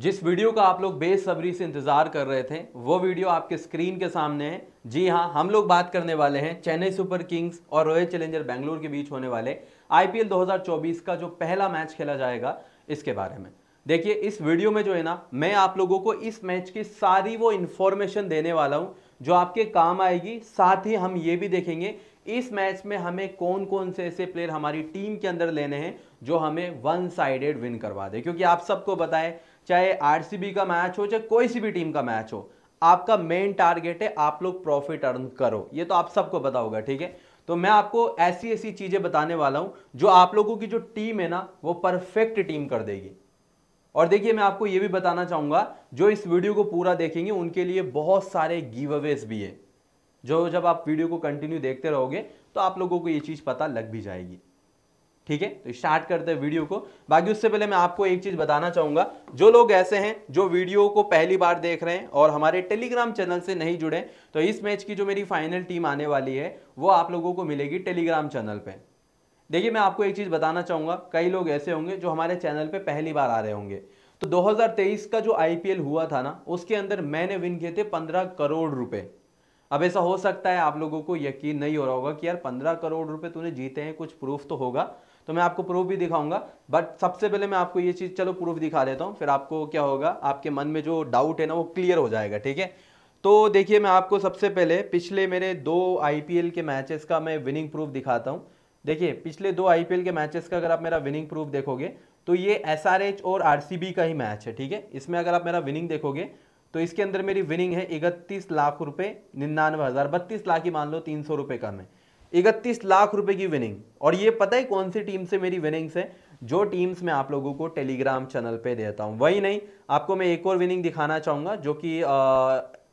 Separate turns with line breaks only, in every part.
जिस वीडियो का आप लोग बेसब्री से इंतज़ार कर रहे थे वो वीडियो आपके स्क्रीन के सामने है जी हाँ हम लोग बात करने वाले हैं चेन्नई सुपर किंग्स और रॉयल चैलेंजर बेंगलुरु के बीच होने वाले आईपीएल 2024 का जो पहला मैच खेला जाएगा इसके बारे में देखिए इस वीडियो में जो है ना मैं आप लोगों को इस मैच की सारी वो इन्फॉर्मेशन देने वाला हूँ जो आपके काम आएगी साथ ही हम ये भी देखेंगे इस मैच में हमें कौन कौन से ऐसे प्लेयर हमारी टीम के अंदर लेने हैं जो हमें वन साइडेड विन करवा दे क्योंकि आप सबको बताएं चाहे आरसीबी का मैच हो चाहे कोई सी भी टीम का मैच हो आपका मेन टारगेट है आप लोग प्रॉफिट अर्न करो ये तो आप सबको पता होगा ठीक है तो मैं आपको ऐसी ऐसी चीज़ें बताने वाला हूँ जो आप लोगों की जो टीम है ना वो परफेक्ट टीम कर देगी और देखिए मैं आपको ये भी बताना चाहूँगा जो इस वीडियो को पूरा देखेंगे उनके लिए बहुत सारे गिव अवेज भी है जो जब आप वीडियो को कंटिन्यू देखते रहोगे तो आप लोगों को ये चीज़ पता लग भी जाएगी ठीक है तो स्टार्ट करते हैं वीडियो को बाकी उससे पहले मैं आपको एक चीज़ बताना चाहूंगा जो लोग ऐसे हैं जो वीडियो को पहली बार देख रहे हैं और हमारे टेलीग्राम चैनल से नहीं जुड़े तो इस मैच की जो मेरी फाइनल टीम आने वाली है वो आप लोगों को मिलेगी टेलीग्राम चैनल पर देखिए मैं आपको एक चीज़ बताना चाहूंगा कई लोग ऐसे होंगे जो हमारे चैनल पर पहली बार आ रहे होंगे तो 2023 का जो आई हुआ था ना उसके अंदर मैंने विन किए थे 15 करोड़ रुपए अब ऐसा हो सकता है आप लोगों को यकीन नहीं हो रहा होगा कि यार 15 करोड़ रुपए तूने जीते हैं कुछ प्रूफ तो होगा तो मैं आपको प्रूफ भी दिखाऊंगा बट सबसे पहले मैं आपको ये चीज़ चलो प्रूफ दिखा देता हूँ फिर आपको क्या होगा आपके मन में जो डाउट है ना वो क्लियर हो जाएगा ठीक है तो देखिए मैं आपको सबसे पहले पिछले मेरे दो आई के मैचेस का मैं विनिंग प्रूफ दिखाता हूँ देखिए पिछले दो आई के मैचेस का अगर आप मेरा विनिंग प्रूफ देखोगे तो ये एस और आर का ही मैच है ठीक है इसमें अगर आप मेरा विनिंग देखोगे तो इसके अंदर मेरी विनिंग है इकतीस लाख रुपये निन्यानवे हज़ार बत्तीस लाख ही मान लो तीन सौ रुपये का मैं इकतीस लाख रुपए की विनिंग और ये पता है कौन सी टीम से मेरी विनिंग्स है जो टीम्स मैं आप लोगों को टेलीग्राम चैनल पे देता हूँ वही नहीं आपको मैं एक और विनिंग दिखाना चाहूँगा जो कि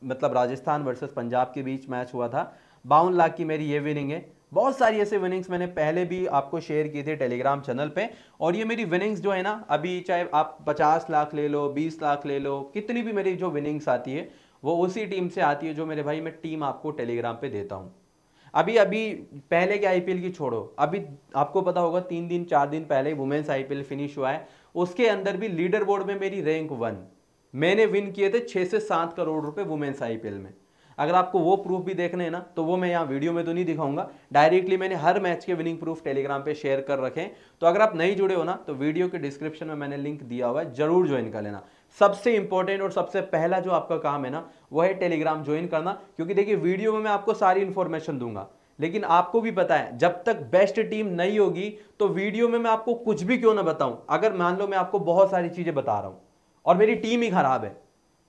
मतलब राजस्थान वर्सेस पंजाब के बीच मैच हुआ था बावन लाख की मेरी ये विनिंग है बहुत सारी ऐसे विनिंग्स मैंने पहले भी आपको शेयर की थी टेलीग्राम चैनल पे और ये मेरी विनिंग्स जो है ना अभी चाहे आप पचास लाख ले लो बीस लाख ले लो कितनी भी मेरी जो विनिंग्स आती है वो उसी टीम से आती है जो मेरे भाई मैं टीम आपको टेलीग्राम पर देता हूँ अभी अभी पहले के आईपीएल की छोड़ो अभी आपको पता होगा तीन दिन चार दिन पहले वुमेन्स आईपीएल फिनिश हुआ है उसके अंदर भी लीडर बोर्ड में मेरी रैंक वन मैंने विन किए थे छः से सात करोड़ रुपए वुमेन्स आईपीएल में अगर आपको वो प्रूफ भी देखने हैं ना तो वो मैं यहाँ वीडियो में तो नहीं दिखाऊंगा डायरेक्टली मैंने हर मैच के विनिंग प्रूफ टेलीग्राम पे शेयर कर रखे हैं तो अगर आप नहीं जुड़े हो ना तो वीडियो के डिस्क्रिप्शन में मैंने लिंक दिया हुआ है जरूर ज्वाइन कर लेना सबसे इंपॉर्टेंट और सबसे पहला जो आपका काम है ना वह है टेलीग्राम ज्वाइन करना क्योंकि देखिए वीडियो में मैं आपको सारी इन्फॉर्मेशन दूंगा लेकिन आपको भी पता है जब तक बेस्ट टीम नहीं होगी तो वीडियो में मैं आपको कुछ भी क्यों ना बताऊं अगर मान लो मैं आपको बहुत सारी चीज़ें बता रहा हूं और मेरी टीम ही खराब है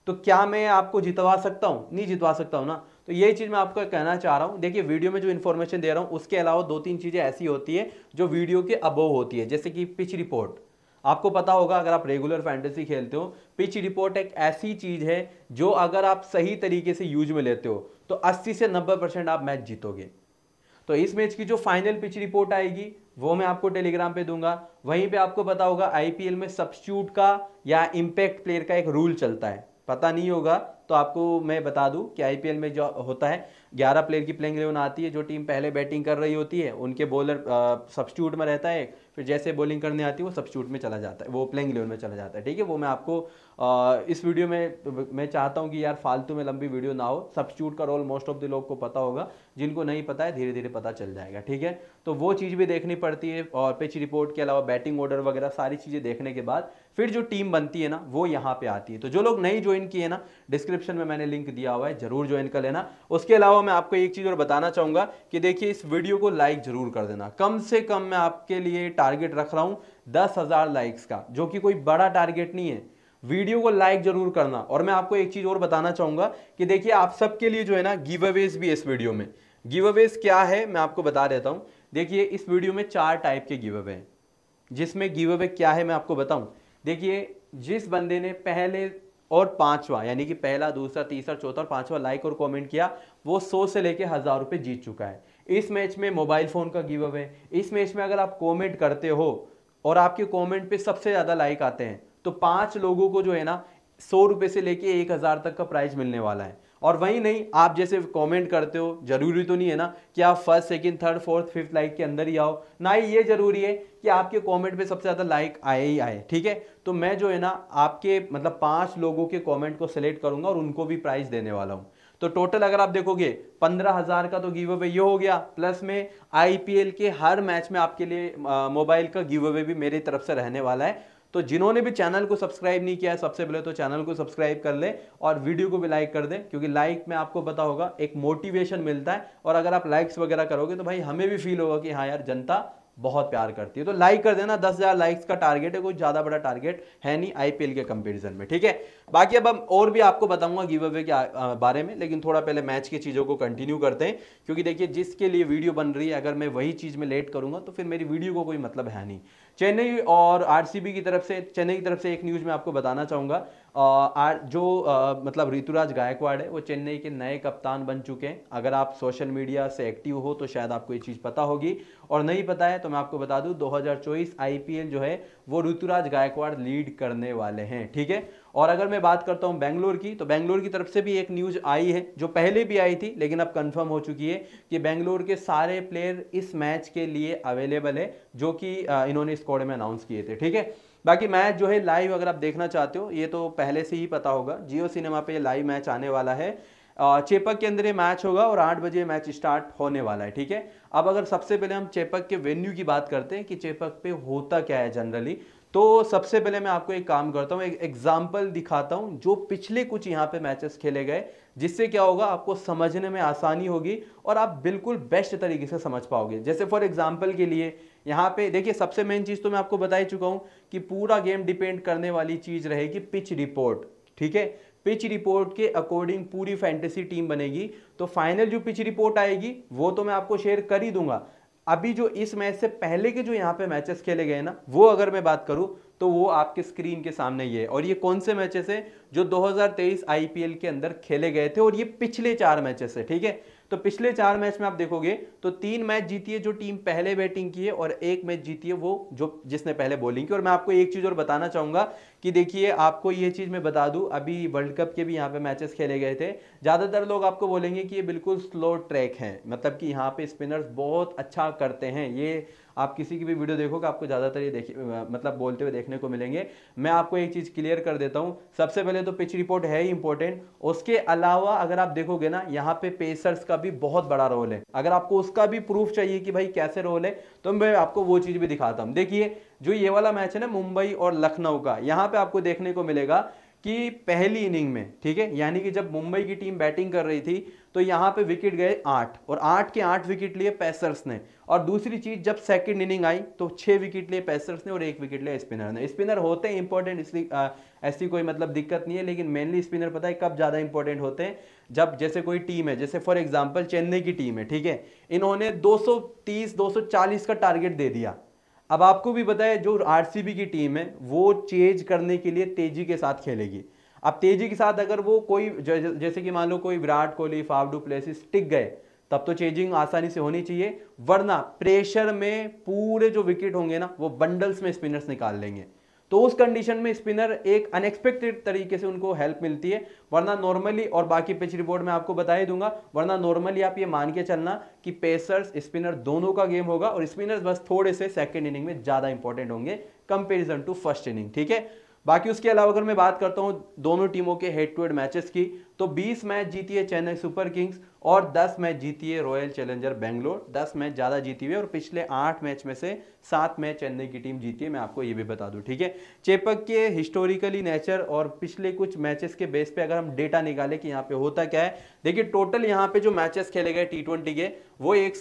तो क्या मैं आपको जितवा सकता हूं नहीं जितवा सकता हूं ना तो यही चीज़ मैं आपको कहना चाह रहा हूं देखिए वीडियो में जो इन्फॉर्मेशन दे रहा हूं उसके अलावा दो तीन चीज़ें ऐसी होती है जो वीडियो के अबोव होती है जैसे कि पिच रिपोर्ट आपको पता होगा अगर आप रेगुलर फैंटेसी खेलते हो पिच रिपोर्ट एक ऐसी चीज़ है जो अगर आप सही तरीके से यूज में लेते हो तो 80 से 90 परसेंट आप मैच जीतोगे तो इस मैच की जो फाइनल पिच रिपोर्ट आएगी वो मैं आपको टेलीग्राम पे दूंगा वहीं पे आपको पता होगा आईपीएल में सब्सिट्यूट का या इम्पैक्ट प्लेयर का एक रूल चलता है पता नहीं होगा तो आपको मैं बता दूं कि आईपीएल में जो होता है 11 प्लेयर की प्लेइंग इलेवन आती है जो टीम पहले बैटिंग कर रही होती है उनके बॉलर सब्सिट्यूट में रहता है फिर जैसे बॉलिंग करने आती है वो सब्सिट्यूट में चला जाता है वो प्लेइंग इलेवन में चला जाता है ठीक है वो मैं आपको आ, इस वीडियो में मैं चाहता हूँ कि यार फालतू में लंबी वीडियो ना हो सब्सिट्यूट का रोल मोस्ट ऑफ द लोग को पता होगा जिनको नहीं पता है धीरे धीरे पता चल जाएगा ठीक है तो वो चीज़ भी देखनी पड़ती है और पिच रिपोर्ट के अलावा बैटिंग ऑर्डर वगैरह सारी चीज़ें देखने के बाद फिर जो टीम बनती है ना वो यहाँ पे आती है तो जो लोग नहीं ज्वाइन किए ना डिस्क्रिप्शन में मैंने लिंक दिया हुआ है जरूर ज्वाइन कर लेना उसके अलावा मैं आपको एक चीज़ और बताना चाहूँगा कि देखिए इस वीडियो को लाइक जरूर कर देना कम से कम मैं आपके लिए टारगेट रख रहा हूँ दस हज़ार लाइक्स का जो कि कोई बड़ा टारगेट नहीं है वीडियो को लाइक जरूर करना और मैं आपको एक चीज़ और बताना चाहूँगा कि देखिए आप सबके लिए जो है ना गिव अवेज भी इस वीडियो में गिव अवेज क्या है मैं आपको बता देता हूँ देखिए इस वीडियो में चार टाइप के गिव अवे हैं जिसमें गिव अवे क्या है मैं आपको बताऊँ देखिए जिस बंदे ने पहले और पांचवा यानी कि पहला दूसरा तीसरा चौथा और पांचवा लाइक और कमेंट किया वो सौ से लेके हज़ार रुपये जीत चुका है इस मैच में मोबाइल फ़ोन का गिव अवे इस मैच में अगर आप कमेंट करते हो और आपके कमेंट पे सबसे ज़्यादा लाइक आते हैं तो पांच लोगों को जो है ना सौ रुपये से लेके एक हज़ार तक का प्राइज मिलने वाला है और वहीं नहीं आप जैसे कमेंट करते हो जरूरी तो नहीं है ना कि आप first second third fourth fifth like के अंदर ही आओ ना ही ये जरूरी है कि आपके कमेंट पे सबसे ज़्यादा लाइक आए ही आए ठीक है तो मैं जो है ना आपके मतलब पांच लोगों के कॉमेंट को सिलेक्ट करूंगा और उनको भी प्राइज़ देने वाला हूँ तो टोटल अगर आप देखोगे पंद्रह हज़ार का तो गिव अवे ये हो गया प्लस में आईपीएल के हर मैच में आपके लिए मोबाइल का गिव अवे भी मेरी तरफ से रहने वाला है तो जिन्होंने भी चैनल को सब्सक्राइब नहीं किया है सबसे पहले तो चैनल को सब्सक्राइब कर लें और वीडियो को भी लाइक कर दें क्योंकि लाइक में आपको पता होगा एक मोटिवेशन मिलता है और अगर आप लाइक्स वगैरह करोगे तो भाई हमें भी फील होगा कि हाँ यार जनता बहुत प्यार करती है तो लाइक कर देना दस हज़ार लाइक्स का टारगेट है कोई ज़्यादा बड़ा टारगेट है नहीं आईपीएल के कंपैरिजन में ठीक है बाकी अब हम और भी आपको बताऊंगा गिव अवे के बारे में लेकिन थोड़ा पहले मैच की चीज़ों को कंटिन्यू करते हैं क्योंकि देखिए जिसके लिए वीडियो बन रही है अगर मैं वही चीज़ में लेट करूंगा तो फिर मेरी वीडियो को कोई मतलब है नहीं चेन्नई और आरसीबी की तरफ से चेन्नई की तरफ से एक न्यूज़ में आपको बताना चाहूँगा आर जो आ, मतलब ऋतुराज गायकवाड़ है वो चेन्नई के नए कप्तान बन चुके हैं अगर आप सोशल मीडिया से एक्टिव हो तो शायद आपको ये चीज़ पता होगी और नहीं पता है तो मैं आपको बता दूं 2024 आईपीएल जो है वो ऋतुराज गायकवाड़ लीड करने वाले हैं ठीक है और अगर मैं बात करता हूँ बैंगलोर की तो बेंगलोर की तरफ से भी एक न्यूज़ आई है जो पहले भी आई थी लेकिन अब कंफर्म हो चुकी है कि बेंगलोर के सारे प्लेयर इस मैच के लिए अवेलेबल है जो कि इन्होंने स्कॉड में अनाउंस किए थे ठीक है बाकी मैच जो है लाइव अगर आप देखना चाहते हो ये तो पहले से ही पता होगा जियो सिनेमा पे लाइव मैच आने वाला है चेपक के अंदर ये मैच होगा और आठ बजे मैच स्टार्ट होने वाला है ठीक है अब अगर सबसे पहले हम चेपक के वेन्यू की बात करते हैं कि चेपक पे होता क्या है जनरली तो सबसे पहले मैं आपको एक काम करता हूँ एक एग्जाम्पल दिखाता हूँ जो पिछले कुछ यहाँ पे मैचेस खेले गए जिससे क्या होगा आपको समझने में आसानी होगी और आप बिल्कुल बेस्ट तरीके से समझ पाओगे जैसे फॉर एग्जाम्पल के लिए यहाँ पे देखिए सबसे मेन चीज़ तो मैं आपको बता ही चुका हूँ कि पूरा गेम डिपेंड करने वाली चीज़ रहेगी पिच रिपोर्ट ठीक है पिच रिपोर्ट के अकॉर्डिंग पूरी फैंटेसी टीम बनेगी तो फाइनल जो पिच रिपोर्ट आएगी वो तो मैं आपको शेयर कर ही दूंगा अभी जो इस मैच से पहले के जो यहाँ पे मैचेस खेले गए ना वो अगर मैं बात करूँ तो वो आपके स्क्रीन के सामने ये है और ये कौन से मैचेस है जो 2023 आईपीएल के अंदर खेले गए थे और ये पिछले चार मैचेस है ठीक है तो पिछले चार मैच में आप देखोगे तो तीन मैच जीती है जो टीम पहले बैटिंग की है और एक मैच जीती है वो जो जिसने पहले बॉलिंग की और मैं आपको एक चीज़ और बताना चाहूँगा कि देखिए आपको ये चीज़ मैं बता दूँ अभी वर्ल्ड कप के भी यहाँ पे मैचेस खेले गए थे ज़्यादातर लोग आपको बोलेंगे कि ये बिल्कुल स्लो ट्रैक है मतलब कि यहाँ पे स्पिनर्स बहुत अच्छा करते हैं ये आप किसी की भी वीडियो देखोगे आपको ज़्यादातर ये देख मतलब बोलते हुए देखने को मिलेंगे मैं आपको एक चीज़ क्लियर कर देता हूँ सबसे पहले तो पिच रिपोर्ट है ही इंपॉर्टेंट उसके अलावा अगर आप देखोगे ना यहाँ पे पेसर्स का भी बहुत बड़ा रोल है अगर आपको उसका भी प्रूफ चाहिए कि भाई कैसे रोल है तो मैं आपको वो चीज़ भी दिखाता हूँ देखिए जो ये वाला मैच है ना मुंबई और लखनऊ का यहाँ पे आपको देखने को मिलेगा कि पहली इनिंग में ठीक है यानी कि जब मुंबई की टीम बैटिंग कर रही थी तो यहाँ पे विकेट गए आठ और आठ के आठ विकेट लिए पैसर्स ने और दूसरी चीज़ जब सेकंड इनिंग आई तो छः विकेट लिए पैसर्स ने और एक विकेट लिया स्पिनर ने स्पिनर होते हैं इंपॉर्टेंट इसलिए ऐसी कोई मतलब दिक्कत नहीं है लेकिन मेनली स्पिनर पता है कब ज़्यादा इंपॉर्टेंट होते हैं जब जैसे कोई टीम है जैसे फॉर एग्जाम्पल चेन्नई की टीम है ठीक है इन्होंने दो सौ का टारगेट दे दिया अब आपको भी पता है जो आर की टीम है वो चेंज करने के लिए तेज़ी के साथ खेलेगी अब तेज़ी के साथ अगर वो कोई जैसे कि मान लो कोई विराट कोहली फावडू प्लेसिस टिक गए तब तो चेंजिंग आसानी से होनी चाहिए वरना प्रेशर में पूरे जो विकेट होंगे ना वो बंडल्स में स्पिनर्स निकाल लेंगे तो उस कंडीशन में स्पिनर एक अनएक्सपेक्टेड तरीके से उनको हेल्प मिलती है वरना नॉर्मली और बाकी पिच रिपोर्ट में आपको बता ही दूंगा वरना नॉर्मली आप ये मान के चलना कि पेसर्स स्पिनर दोनों का गेम होगा और स्पिनर्स बस थोड़े से सेकेंड इनिंग में ज़्यादा इंपॉर्टेंट होंगे कंपेरिजन टू फर्स्ट इनिंग ठीक है बाकी उसके अलावा अगर मैं बात करता हूँ दोनों टीमों के हेड टू हेड मैचेस की तो 20 मैच जीती है चेन्नई सुपर किंग्स और 10 मैच जीती है रॉयल चैलेंजर बेंगलोर 10 मैच ज़्यादा जीती हुई और पिछले आठ मैच में से सात मैच चेन्नई की टीम जीती है मैं आपको ये भी बता दूं ठीक है चेपक के हिस्टोरिकली नेचर और पिछले कुछ मैचेस के बेस पे अगर हम डेटा निकालें कि यहाँ पे होता क्या है देखिए टोटल यहाँ पे जो मैचेस खेले गए टी के वो एक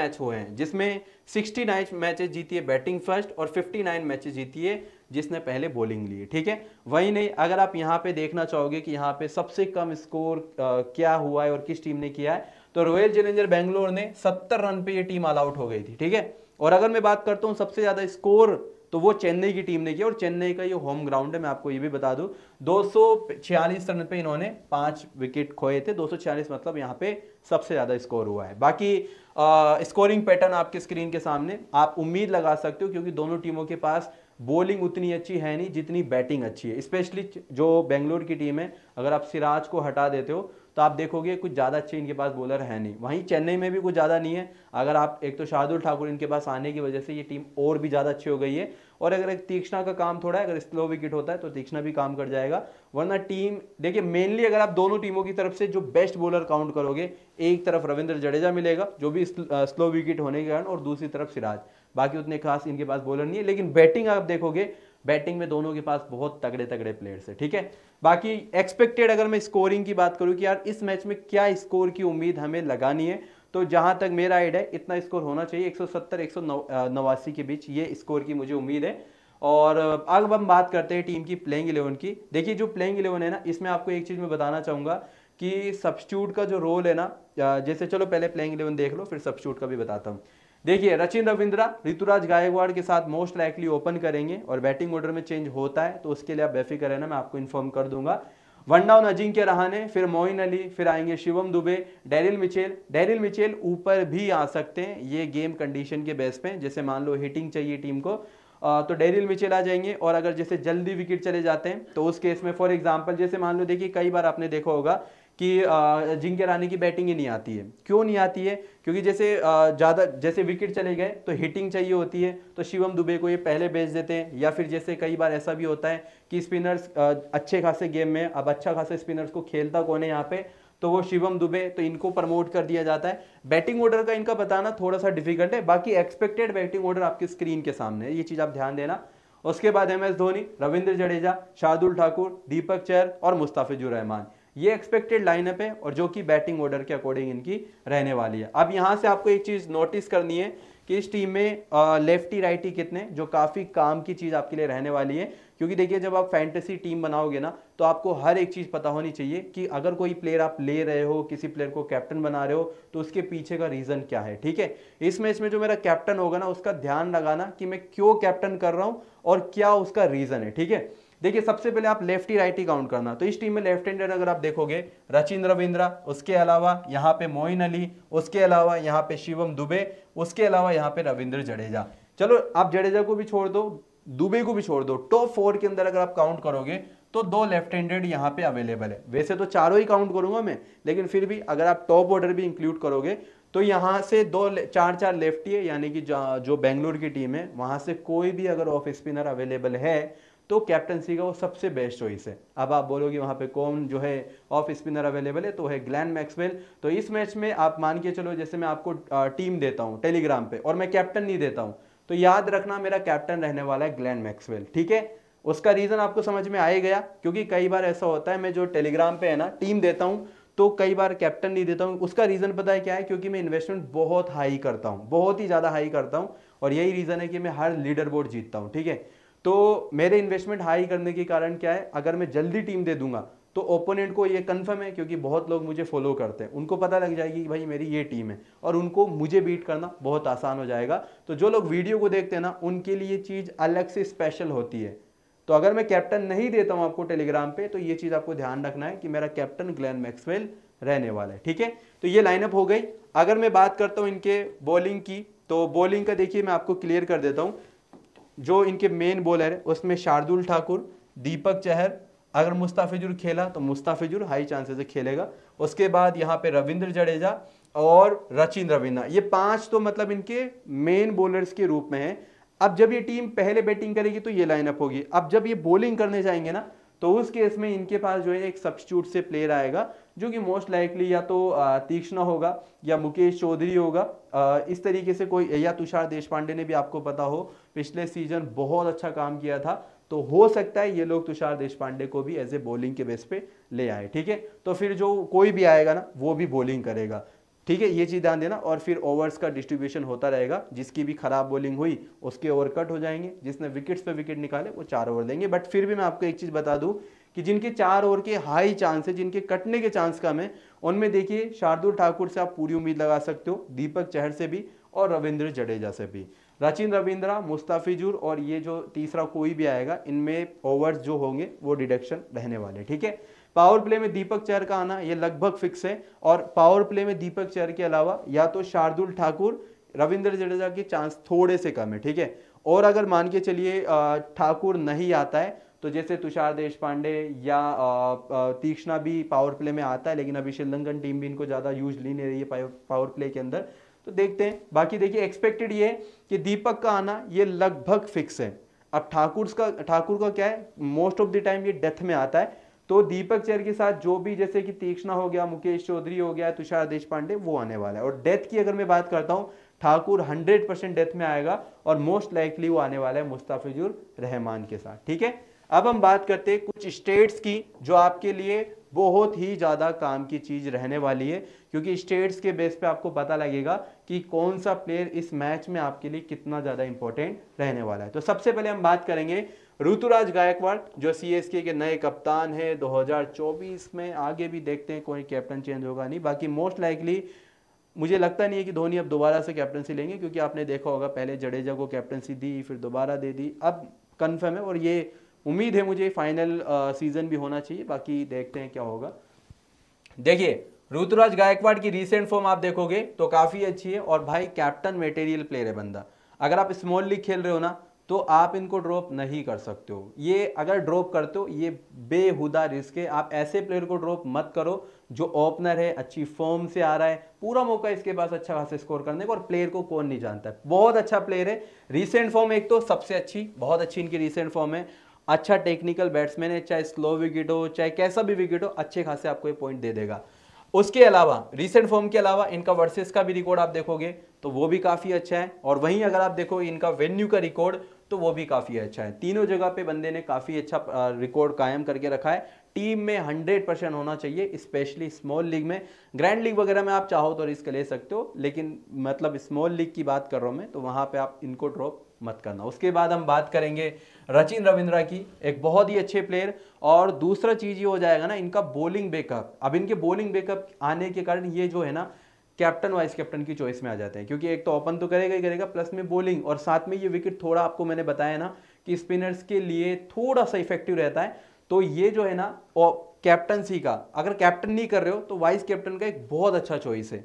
मैच हुए हैं जिसमें सिक्सटी नाइन मैचेस जीती है बैटिंग फर्स्ट और फिफ्टी नाइन मैचेस जीती है जिसने पहले बॉलिंग ली ठीक है वही नहीं अगर आप यहाँ पे देखना चाहोगे कि यहाँ पे सबसे कम कम स्कोर क्या हुआ है और किस टीम ने किया है तो रॉयल चैलेंजर बेंगलोर ने सत्तर रन पे ये टीम ऑल आउट हो गई थी ठीक है और अगर मैं बात करता हूँ सबसे ज़्यादा स्कोर तो वो चेन्नई की टीम ने किया और चेन्नई का ये होम ग्राउंड है मैं आपको ये भी बता दूं 246 रन पे इन्होंने पांच विकेट खोए थे दो मतलब यहाँ पे सबसे ज़्यादा स्कोर हुआ है बाकी आ, स्कोरिंग पैटर्न आपके स्क्रीन के सामने आप उम्मीद लगा सकते हो क्योंकि दोनों टीमों के पास बॉलिंग उतनी अच्छी है नहीं जितनी बैटिंग अच्छी है स्पेशली जो बेंगलोर की टीम है अगर आप सिराज को हटा देते हो तो आप देखोगे कुछ ज़्यादा अच्छे इनके पास बॉलर है नहीं वहीं चेन्नई में भी कुछ ज़्यादा नहीं है अगर आप एक तो शार्दुल ठाकुर इनके पास आने की वजह से ये टीम और भी ज़्यादा अच्छी हो गई है और अगर एक तीक्षणा का काम थोड़ा है अगर स्लो विकेट होता है तो तीक्षणा भी काम कर जाएगा वरना टीम देखिए मेनली अगर आप दोनों टीमों की तरफ से जो बेस्ट बॉलर काउंट करोगे एक तरफ रविंद्र जडेजा मिलेगा जो भी स्लो विकेट होने के कारण और दूसरी तरफ सिराज बाकी उतने खास इनके पास बॉलर नहीं है लेकिन बैटिंग आप देखोगे बैटिंग में दोनों के पास बहुत तगड़े तगड़े प्लेयर्स है ठीक है बाकी एक्सपेक्टेड अगर मैं स्कोरिंग की बात करूँ कि यार इस मैच में क्या स्कोर की उम्मीद हमें लगानी है तो जहाँ तक मेरा आइड है इतना स्कोर होना चाहिए 170 189 के बीच ये स्कोर की मुझे उम्मीद है और अब हम बात करते हैं टीम की प्लेइंग इलेवन की देखिए जो प्लेइंग इलेवन है ना इसमें आपको एक चीज़ मैं बताना चाहूँगा कि सब्सट्यूट का जो रोल है ना जैसे चलो पहले प्लेइंग इलेवन देख लो फिर सब्सट्यूट का भी बताता हूँ देखिए रचिन रविंद्रा ऋतुराज गायकवाड़ के साथ मोस्ट लाइकली ओपन करेंगे और बैटिंग ऑर्डर में चेंज होता है तो उसके लिए आप बेफिक्र रहना मैं आपको इन्फॉर्म कर दूंगा वन डाउन अजिंक्य रहाने फिर मोइन अली फिर आएंगे Shivam Dube Daryl Mitchell Daryl Mitchell ऊपर भी आ सकते हैं ये गेम कंडीशन के बेस पे जैसे मान लो हिटिंग चाहिए टीम को तो डेरिल मिचेल आ जाएंगे और अगर जैसे जल्दी विकेट चले जाते हैं तो उस केस में फॉर एग्जाम्पल जैसे मान लो देखिए कई बार आपने देखा होगा कि जिंके रानी की बैटिंग ही नहीं आती है क्यों नहीं आती है क्योंकि जैसे ज़्यादा जैसे विकेट चले गए तो हिटिंग चाहिए होती है तो शिवम दुबे को ये पहले बेच देते हैं या फिर जैसे कई बार ऐसा भी होता है कि स्पिनर्स अच्छे खासे गेम में अब अच्छा खासा स्पिनर्स को खेलता कौन है यहाँ पे तो वो शिवम दुबे तो इनको प्रमोट कर दिया जाता है बैटिंग ऑर्डर का इनका बताना थोड़ा सा डिफिकल्ट है बाकी एक्सपेक्टेड बैटिंग ऑर्डर आपकी स्क्रीन के सामने है ये चीज़ आप ध्यान देना उसके बाद एम एस धोनी रविंद्र जडेजा शार्दुल ठाकुर दीपक चैर और मुस्ताफिजुर रहमान ये एक्सपेक्टेड लाइनअप है और जो कि बैटिंग ऑर्डर के अकॉर्डिंग इनकी रहने वाली है अब यहाँ से आपको एक चीज़ नोटिस करनी है कि इस टीम में लेफ्टी राइटी कितने जो काफ़ी काम की चीज़ आपके लिए रहने वाली है क्योंकि देखिए जब आप फैंटेसी टीम बनाओगे ना तो आपको हर एक चीज़ पता होनी चाहिए कि अगर कोई प्लेयर आप ले रहे हो किसी प्लेयर को कैप्टन बना रहे हो तो उसके पीछे का रीज़न क्या है ठीक है इस मैच में जो मेरा कैप्टन होगा ना उसका ध्यान लगाना कि मैं क्यों कैप्टन कर रहा हूँ और क्या उसका रीज़न है ठीक है देखिए सबसे पहले आप लेफ्टी राइटी काउंट करना तो इस टीम में लेफ्ट हैंडर अगर आप देखोगे रचिन रविंद्रा उसके अलावा यहाँ पे मोइन अली उसके अलावा यहाँ पे शिवम दुबे उसके अलावा यहाँ पे रविंद्र जडेजा चलो आप जडेजा को भी छोड़ दो दुबे को भी छोड़ दो टॉप फोर के अंदर अगर आप काउंट करोगे तो दो लेफ्ट हैंडेड यहाँ पे अवेलेबल है वैसे तो चारों ही काउंट करूंगा मैं लेकिन फिर भी अगर आप टॉप ऑर्डर भी इंक्लूड करोगे तो यहाँ से दो चार चार लेफ्टी है यानी कि जो बेंगलुरु की टीम है वहाँ से कोई भी अगर ऑफ स्पिनर अवेलेबल है तो कैप्टनसी का वो सबसे बेस्ट चॉइस है अब आप बोलोगे वहाँ पे कौन जो है ऑफ स्पिनर अवेलेबल है तो है ग्लैन मैक्सवेल तो इस मैच में आप मान के चलो जैसे मैं आपको टीम देता हूँ टेलीग्राम पे और मैं कैप्टन नहीं देता हूँ तो याद रखना मेरा कैप्टन रहने वाला है ग्लैन मैक्सवेल ठीक है उसका रीज़न आपको समझ में आए गया क्योंकि कई बार ऐसा होता है मैं जो टेलीग्राम पे है ना टीम देता हूँ तो कई बार कैप्टन नहीं देता हूँ उसका रीज़न पता है क्या है क्योंकि मैं इन्वेस्टमेंट बहुत हाई करता हूँ बहुत ही ज़्यादा हाई करता हूँ और यही रीज़न है कि मैं हर लीडर बोर्ड जीतता हूँ ठीक है तो मेरे इन्वेस्टमेंट हाई करने के कारण क्या है अगर मैं जल्दी टीम दे दूंगा तो ओपोनेंट को ये कन्फर्म है क्योंकि बहुत लोग मुझे फॉलो करते हैं उनको पता लग जाएगी कि भाई मेरी ये टीम है और उनको मुझे बीट करना बहुत आसान हो जाएगा तो जो लोग वीडियो को देखते हैं ना उनके लिए चीज़ अलग से स्पेशल होती है तो अगर मैं कैप्टन नहीं देता हूँ आपको टेलीग्राम पर तो ये चीज़ आपको ध्यान रखना है कि मेरा कैप्टन ग्लैन मैक्सवेल रहने वाला है ठीक है तो ये लाइनअप हो गई अगर मैं बात करता हूँ इनके बॉलिंग की तो बॉलिंग का देखिए मैं आपको क्लियर कर देता हूँ जो इनके मेन बॉलर है उसमें शार्दुल ठाकुर दीपक चहर अगर मुस्ताफिजुर खेला तो मुस्ताफिजुर हाई चांसेस से खेलेगा उसके बाद यहाँ पे रविंद्र जडेजा और रचिन रविन्द्र ये पांच तो मतलब इनके मेन बॉलर्स के रूप में हैं अब जब ये टीम पहले बैटिंग करेगी तो ये लाइनअप होगी अब जब ये बॉलिंग करने जाएंगे ना तो उस केस में इनके पास जो है एक सब्सिट्यूट से प्लेयर आएगा जो कि मोस्ट लाइकली या तो तीक्ष्ण होगा या मुकेश चौधरी होगा इस तरीके से कोई या तुषार देशपांडे ने भी आपको पता हो पिछले सीजन बहुत अच्छा काम किया था तो हो सकता है ये लोग तुषार देश पांडे को भी एज ए बॉलिंग के बेस पे ले आए ठीक है तो फिर जो कोई भी आएगा ना वो भी बॉलिंग करेगा ठीक है ये चीज़ ध्यान देना और फिर ओवर्स का डिस्ट्रीब्यूशन होता रहेगा जिसकी भी खराब बॉलिंग हुई उसके ओवर कट हो जाएंगे जिसने विकेट्स पे विकेट निकाले वो चार ओवर देंगे बट फिर भी मैं आपको एक चीज़ बता दूं कि जिनके चार ओवर के हाई चांस है जिनके कटने के चांस कम है उनमें देखिए शार्दुल ठाकुर से आप पूरी उम्मीद लगा सकते हो दीपक चहर से भी और रविंद्र जडेजा से भी रचिन रविंद्रा मुस्ताफिजुर और ये जो तीसरा कोई भी आएगा इनमें ओवर्स जो होंगे वो डिडक्शन रहने वाले ठीक है पावर प्ले में दीपक चैर का आना ये लगभग फिक्स है और पावर प्ले में दीपक चैर के अलावा या तो शार्दुल ठाकुर रविंद्र जडेजा के चांस थोड़े से कम है ठीक है और अगर मान के चलिए ठाकुर नहीं आता है तो जैसे तुषार देश पांडे या तीक्ष्णा भी पावर प्ले में आता है लेकिन अभी श्रीलंकन टीम भी इनको ज़्यादा यूज ली नहीं रही है पावर प्ले के अंदर तो देखते हैं बाकी देखिए एक्सपेक्टेड ये कि दीपक का आना ये लगभग फिक्स है अब ठाकुर का ठाकुर का क्या है मोस्ट ऑफ द टाइम ये डेथ में आता है तो दीपक चेयर के साथ जो भी जैसे कि तीक्ष्णा हो गया मुकेश चौधरी हो गया तुषार देश पांडे वो आने वाला है और डेथ की अगर मैं बात करता हूँ ठाकुर 100 परसेंट डेथ में आएगा और मोस्ट लाइकली वो आने वाला है मुस्ताफिजुर रहमान के साथ ठीक है अब हम बात करते हैं कुछ स्टेट्स की जो आपके लिए बहुत ही ज़्यादा काम की चीज़ रहने वाली है क्योंकि स्टेट्स के बेस पे आपको पता लगेगा कि कौन सा प्लेयर इस मैच में आपके लिए कितना ज़्यादा इंपॉर्टेंट रहने वाला है तो सबसे पहले हम बात करेंगे ऋतुराज गायकवाड़ जो एस के नए कप्तान हैं चौबीस में आगे भी देखते हैं कोई कैप्टन चेंज होगा नहीं बाकी मोस्ट लाइकली मुझे लगता नहीं है कि धोनी अब दोबारा से कैप्टनसी लेंगे क्योंकि आपने देखा होगा पहले जडेजा को कैप्टनसी दी फिर दोबारा दे दी अब कन्फर्म है और ये उम्मीद है मुझे फाइनल सीजन भी होना चाहिए बाकी देखते हैं क्या होगा देखिए ऋतुराज गायकवाड़ की रीसेंट फॉर्म आप देखोगे तो काफ़ी अच्छी है और भाई कैप्टन मटेरियल प्लेयर है बंदा अगर आप स्मॉल लीग खेल रहे हो ना तो आप इनको ड्रॉप नहीं कर सकते हो ये अगर ड्रॉप करते हो ये बेहुदा रिस्क है आप ऐसे प्लेयर को ड्रॉप मत करो जो ओपनर है अच्छी फॉर्म से आ रहा है पूरा मौका इसके पास अच्छा खासा स्कोर करने का और प्लेयर को कौन नहीं जानता है बहुत अच्छा प्लेयर है रिसेंट फॉर्म एक तो सबसे अच्छी बहुत अच्छी इनकी रिसेंट फॉर्म है अच्छा टेक्निकल बैट्समैन है चाहे स्लो विकेट हो चाहे कैसा भी विकेट हो अच्छे खासे आपको ये पॉइंट दे देगा उसके अलावा रिसेंट फॉर्म के अलावा इनका वर्सेस का भी रिकॉर्ड आप देखोगे तो वो भी काफ़ी अच्छा है और वहीं अगर आप देखोगे इनका वेन्यू का रिकॉर्ड तो वो भी काफ़ी अच्छा है तीनों जगह पे बंदे ने काफ़ी अच्छा रिकॉर्ड कायम करके रखा है टीम में 100 परसेंट होना चाहिए स्पेशली स्मॉल लीग में ग्रैंड लीग वगैरह में आप चाहो तो रिस्क ले सकते हो लेकिन मतलब स्मॉल लीग की बात कर रहा हूँ मैं तो वहाँ पर आप इनको ड्रॉप मत करना उसके बाद हम बात करेंगे रचिन रविंद्रा की एक बहुत ही अच्छे प्लेयर और दूसरा चीज़ ये हो जाएगा ना इनका बॉलिंग बैकअप अब इनके बॉलिंग बैकअप आने के कारण ये जो है ना कैप्टन वाइस कैप्टन की चॉइस में आ जाते हैं क्योंकि एक तो ओपन तो करेगा ही करेगा प्लस में बॉलिंग और साथ में ये विकेट थोड़ा आपको मैंने बताया ना कि स्पिनर्स के लिए थोड़ा सा इफेक्टिव रहता है तो ये जो है ना कैप्टनसी का अगर कैप्टन नहीं कर रहे हो तो वाइस कैप्टन का एक बहुत अच्छा चॉइस है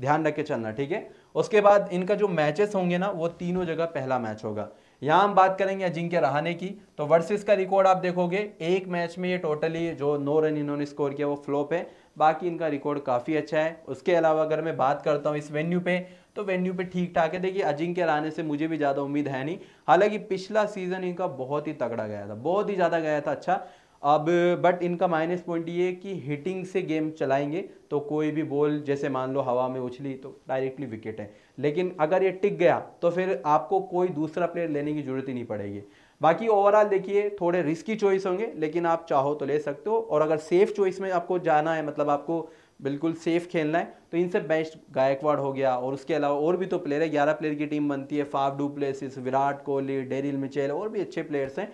ध्यान रख के चलना ठीक है उसके बाद इनका जो मैचेस होंगे ना वो तीनों जगह पहला मैच होगा यहाँ हम बात करेंगे अजिंक्य रहाने की तो वर्सेस का रिकॉर्ड आप देखोगे एक मैच में ये टोटली जो नौ रन इन्होंने स्कोर किया वो फ्लॉप है बाकी इनका रिकॉर्ड काफ़ी अच्छा है उसके अलावा अगर मैं बात करता हूँ इस वेन्यू पे तो वेन्यू पे ठीक ठाक है देखिए अजिंक्य रहाने से मुझे भी ज़्यादा उम्मीद है नहीं हालांकि पिछला सीजन इनका बहुत ही तगड़ा गया था बहुत ही ज़्यादा गया था अच्छा अब बट इनका माइनस पॉइंट ये कि हिटिंग से गेम चलाएंगे तो कोई भी बॉल जैसे मान लो हवा में उछली तो डायरेक्टली विकेट है लेकिन अगर ये टिक गया तो फिर आपको कोई दूसरा प्लेयर लेने की जरूरत ही नहीं पड़ेगी बाकी ओवरऑल देखिए थोड़े रिस्की चॉइस होंगे लेकिन आप चाहो तो ले सकते हो और अगर सेफ चॉइस में आपको जाना है मतलब आपको बिल्कुल सेफ खेलना है तो इनसे बेस्ट गायकवाड़ हो गया और उसके अलावा और भी तो प्लेयर है ग्यारह प्लेयर की टीम बनती है Faf du Plessis Virat Kohli Daryl Mitchell और भी अच्छे प्लेयर्स हैं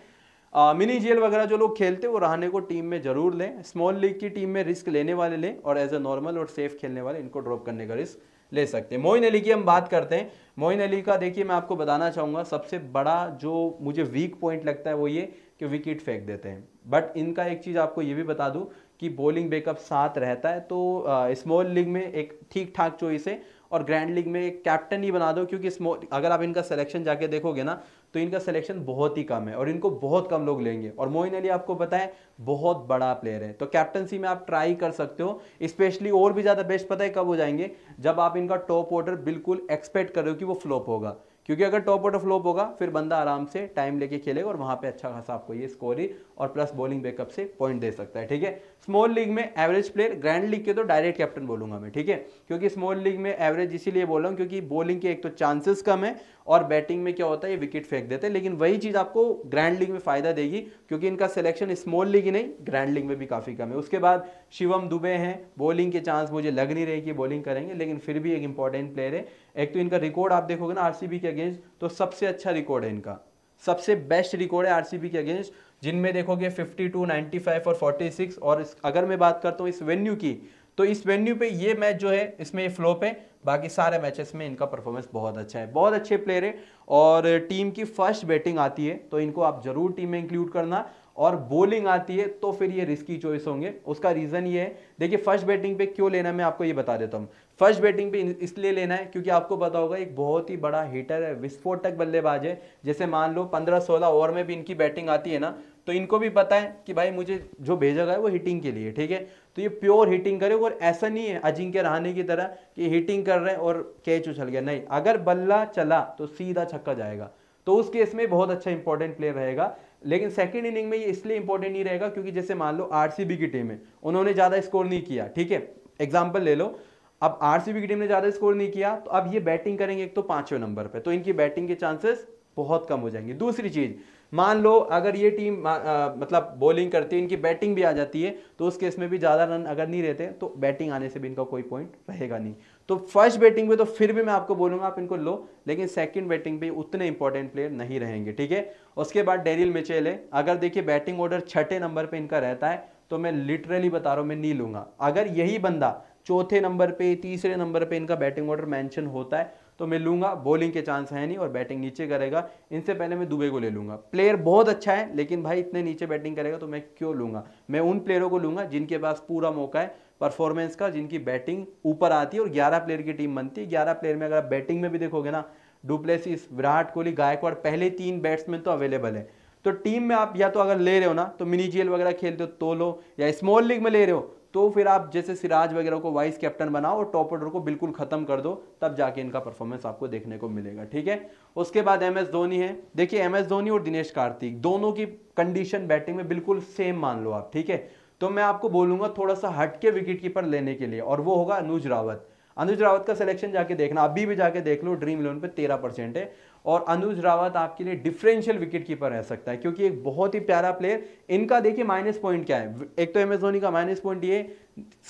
मिनी जेल वगैरह जो लोग खेलते हैं वो रहने को टीम में जरूर लें स्मॉल लीग की टीम में रिस्क लेने वाले लें और एज ए नॉर्मल और सेफ खेलने वाले इनको ड्रॉप करने का रिस्क ले सकते हैं मोइन अली की हम बात करते हैं मोइन अली का देखिए मैं आपको बताना चाहूँगा सबसे बड़ा जो मुझे वीक पॉइंट लगता है वो ये कि विकेट फेंक देते हैं बट इनका एक चीज़ आपको ये भी बता दूँ कि बॉलिंग बैकअप साथ रहता है तो स्मॉल लीग में एक ठीक ठाक चॉइस है और ग्रैंड लीग में एक कैप्टन ही बना दो क्योंकि स्मॉल अगर आप इनका सिलेक्शन जाके देखोगे ना तो इनका सिलेक्शन बहुत ही कम है और इनको बहुत कम लोग लेंगे और मोइन अली आपको बताएं बहुत बड़ा प्लेयर है तो कैप्टनसी में आप ट्राई कर सकते हो स्पेशली और भी ज़्यादा बेस्ट पता है कब हो जाएंगे जब आप इनका टॉप ऑर्डर बिल्कुल एक्सपेक्ट कर रहे हो कि वो फ्लॉप होगा क्योंकि अगर टॉप ऑफ लोप होगा फिर बंदा आराम से टाइम लेके खेलेगा और वहाँ पे अच्छा खासा आपको ये स्कोर ही और प्लस बॉलिंग बैकअप से पॉइंट दे सकता है ठीक है स्मॉल लीग में एवरेज प्लेयर ग्रैंड लीग के तो डायरेक्ट कैप्टन बोलूंगा मैं ठीक है क्योंकि स्मॉल लीग में एवरेज इसीलिए बोल रहा हूँ क्योंकि बॉलिंग के एक तो चांसेस कम है और बैटिंग में क्या होता है ये विकेट फेंक देते हैं लेकिन वही चीज़ आपको ग्रैंड लीग में फायदा देगी क्योंकि इनका सिलेक्शन स्मॉल लीग ही नहीं ग्रैंड लीग में भी काफ़ी कम है उसके बाद शिवम दुबे हैं बॉलिंग के चांस मुझे लग नहीं रहे कि बॉलिंग करेंगे लेकिन फिर भी एक इंपॉर्टेंट प्लेयर है एक तो इनका रिकॉर्ड आप देखोगे ना आरसीबी के अगेंस्ट तो सबसे अच्छा रिकॉर्ड है इनका सबसे बेस्ट रिकॉर्ड है आरसीबी के अगेंस्ट जिनमें देखोगे 52, 95 और 46 और इस, अगर मैं बात करता हूँ इस वेन्यू की तो इस वेन्यू पे ये मैच जो है इसमें ये फ्लोप है बाकी सारे मैचेस में इनका परफॉर्मेंस बहुत अच्छा है बहुत अच्छे प्लेयर है और टीम की फर्स्ट बैटिंग आती है तो इनको आप जरूर टीम में इंक्लूड करना और बॉलिंग आती है तो फिर ये रिस्की चॉइस होंगे उसका रीज़न ये है देखिए फर्स्ट बैटिंग पे क्यों लेना है मैं आपको ये बता देता हूँ फर्स्ट बैटिंग पे इसलिए लेना है क्योंकि आपको पता होगा एक बहुत ही बड़ा हीटर है विस्फोटक बल्लेबाज है जैसे मान लो पंद्रह सोलह ओवर में भी इनकी बैटिंग आती है ना तो इनको भी पता है कि भाई मुझे जो भेजा गया है वो हिटिंग के लिए ठीक है तो ये प्योर हिटिंग करे और ऐसा नहीं है अजिंक्य रहने की तरह कि हिटिंग कर रहे हैं और कैच उछल गया नहीं अगर बल्ला चला तो सीधा छक्का जाएगा तो उस केस में बहुत अच्छा इंपॉर्टेंट प्लेयर रहेगा लेकिन सेकेंड इनिंग में ये इसलिए इंपॉर्टेंट नहीं रहेगा क्योंकि जैसे मान लो आर की टीम है उन्होंने ज़्यादा स्कोर नहीं किया ठीक है एग्जाम्पल ले लो अब आर की टीम ने ज़्यादा स्कोर नहीं किया तो अब ये बैटिंग करेंगे एक तो पाँचवें नंबर पर तो इनकी बैटिंग के चांसेस बहुत कम हो जाएंगे दूसरी चीज़ मान लो अगर ये टीम आ, आ, मतलब बॉलिंग करती है इनकी बैटिंग भी आ जाती है तो उस केस में भी ज़्यादा रन अगर नहीं रहते तो बैटिंग आने से भी इनका कोई पॉइंट रहेगा नहीं तो फर्स्ट बैटिंग पे तो फिर भी मैं आपको बोलूंगा आप इनको लो लेकिन सेकंड बैटिंग पे उतने इंपॉर्टेंट प्लेयर नहीं रहेंगे ठीक है उसके बाद डेरिल मिचेल है अगर देखिए बैटिंग ऑर्डर छठे नंबर पे इनका रहता है तो मैं लिटरली बता रहा हूँ मैं नहीं लूंगा अगर यही बंदा चौथे नंबर पर तीसरे नंबर पर इनका बैटिंग ऑर्डर मैंशन होता है तो मैं लूंगा बॉलिंग के चांस है नहीं और बैटिंग नीचे करेगा इनसे पहले मैं दुबे को ले लूंगा प्लेयर बहुत अच्छा है लेकिन भाई इतने नीचे बैटिंग करेगा तो मैं क्यों लूंगा मैं उन प्लेयरों को लूंगा जिनके पास पूरा मौका है परफॉर्मेंस का जिनकी बैटिंग ऊपर आती है और ग्यारह प्लेयर की टीम बनती है ग्यारह प्लेयर में अगर आप बैटिंग में भी देखोगे ना डुप्लेसिस विराट कोहली गायकवाड़ पहले तीन बैट्समैन तो अवेलेबल है तो टीम में आप या तो अगर ले रहे हो ना तो मिनी जेल वगैरह खेलते हो तो लो या स्मॉल लीग में ले रहे हो तो फिर आप जैसे सिराज वगैरह को वाइस कैप्टन बनाओ और टॉप ऑर्डर को बिल्कुल खत्म कर दो तब जाके इनका परफॉर्मेंस आपको देखने को मिलेगा ठीक है उसके बाद एम एस धोनी है देखिए एम एस धोनी और दिनेश कार्तिक दोनों की कंडीशन बैटिंग में बिल्कुल सेम मान लो आप ठीक है तो मैं आपको बोलूंगा थोड़ा सा हट के विकेट कीपर लेने के लिए और वो होगा अनुज रावत अनुज रावत का सिलेक्शन जाके देखना अभी भी जाके देख लो ड्रीम इलेवन पे तेरह परसेंट है और अनुज रावत आपके लिए डिफरेंशियल विकेट कीपर रह सकता है क्योंकि एक बहुत ही प्यारा प्लेयर इनका देखिए माइनस पॉइंट क्या है एक तो एम धोनी का माइनस पॉइंट ये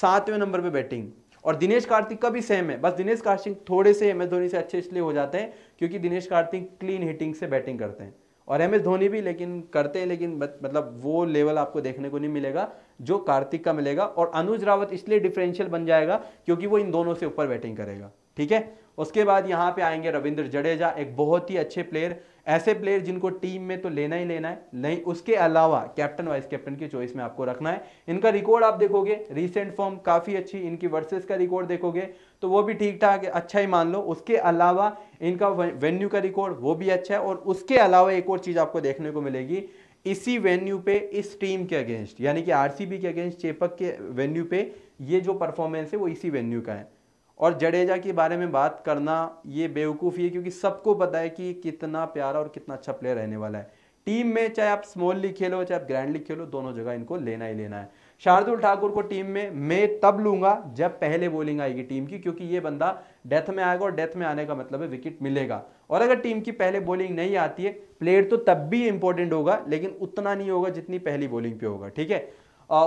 सातवें नंबर पर बैटिंग और दिनेश कार्तिक का भी सेम है बस दिनेश कार्तिक थोड़े से एम धोनी से अच्छे इसलिए हो जाते हैं क्योंकि दिनेश कार्तिक क्लीन हिटिंग से बैटिंग करते हैं और एम धोनी भी लेकिन करते हैं लेकिन मतलब वो लेवल आपको देखने को नहीं मिलेगा जो कार्तिक का मिलेगा और अनुज रावत इसलिए डिफरेंशियल बन जाएगा क्योंकि वो इन दोनों से ऊपर बैटिंग करेगा ठीक है उसके बाद यहाँ पे आएंगे रविंद्र जडेजा एक बहुत ही अच्छे प्लेयर ऐसे प्लेयर जिनको टीम में तो लेना ही लेना है नहीं उसके अलावा कैप्टन वाइस कैप्टन की चॉइस में आपको रखना है इनका रिकॉर्ड आप देखोगे रिसेंट फॉर्म काफ़ी अच्छी इनकी वर्सेस का रिकॉर्ड देखोगे तो वो भी ठीक ठाक अच्छा ही मान लो उसके अलावा इनका वेन्यू का रिकॉर्ड वो भी अच्छा है और उसके अलावा एक और चीज़ आपको देखने को मिलेगी इसी वेन्यू पे इस टीम के अगेंस्ट यानी कि आरसीबी के अगेंस्ट चेपक के वेन्यू पे ये जो परफॉर्मेंस है वो इसी वेन्यू का है और जडेजा के बारे में बात करना ये बेवकूफ़ी है क्योंकि सबको पता है कि कितना प्यारा और कितना अच्छा प्लेयर रहने वाला है टीम में चाहे आप स्मॉल लीग खेलो चाहे आप ग्रैंड लीग खेलो दोनों जगह इनको लेना ही लेना है शार्दुल ठाकुर को टीम में मैं तब लूंगा जब पहले बॉलिंग आएगी टीम की क्योंकि ये बंदा डेथ में आएगा और डेथ में आने का मतलब है विकेट मिलेगा और अगर टीम की पहले बॉलिंग नहीं आती है प्लेयर तो तब भी इंपॉर्टेंट होगा लेकिन उतना नहीं होगा जितनी पहली बॉलिंग पे होगा ठीक है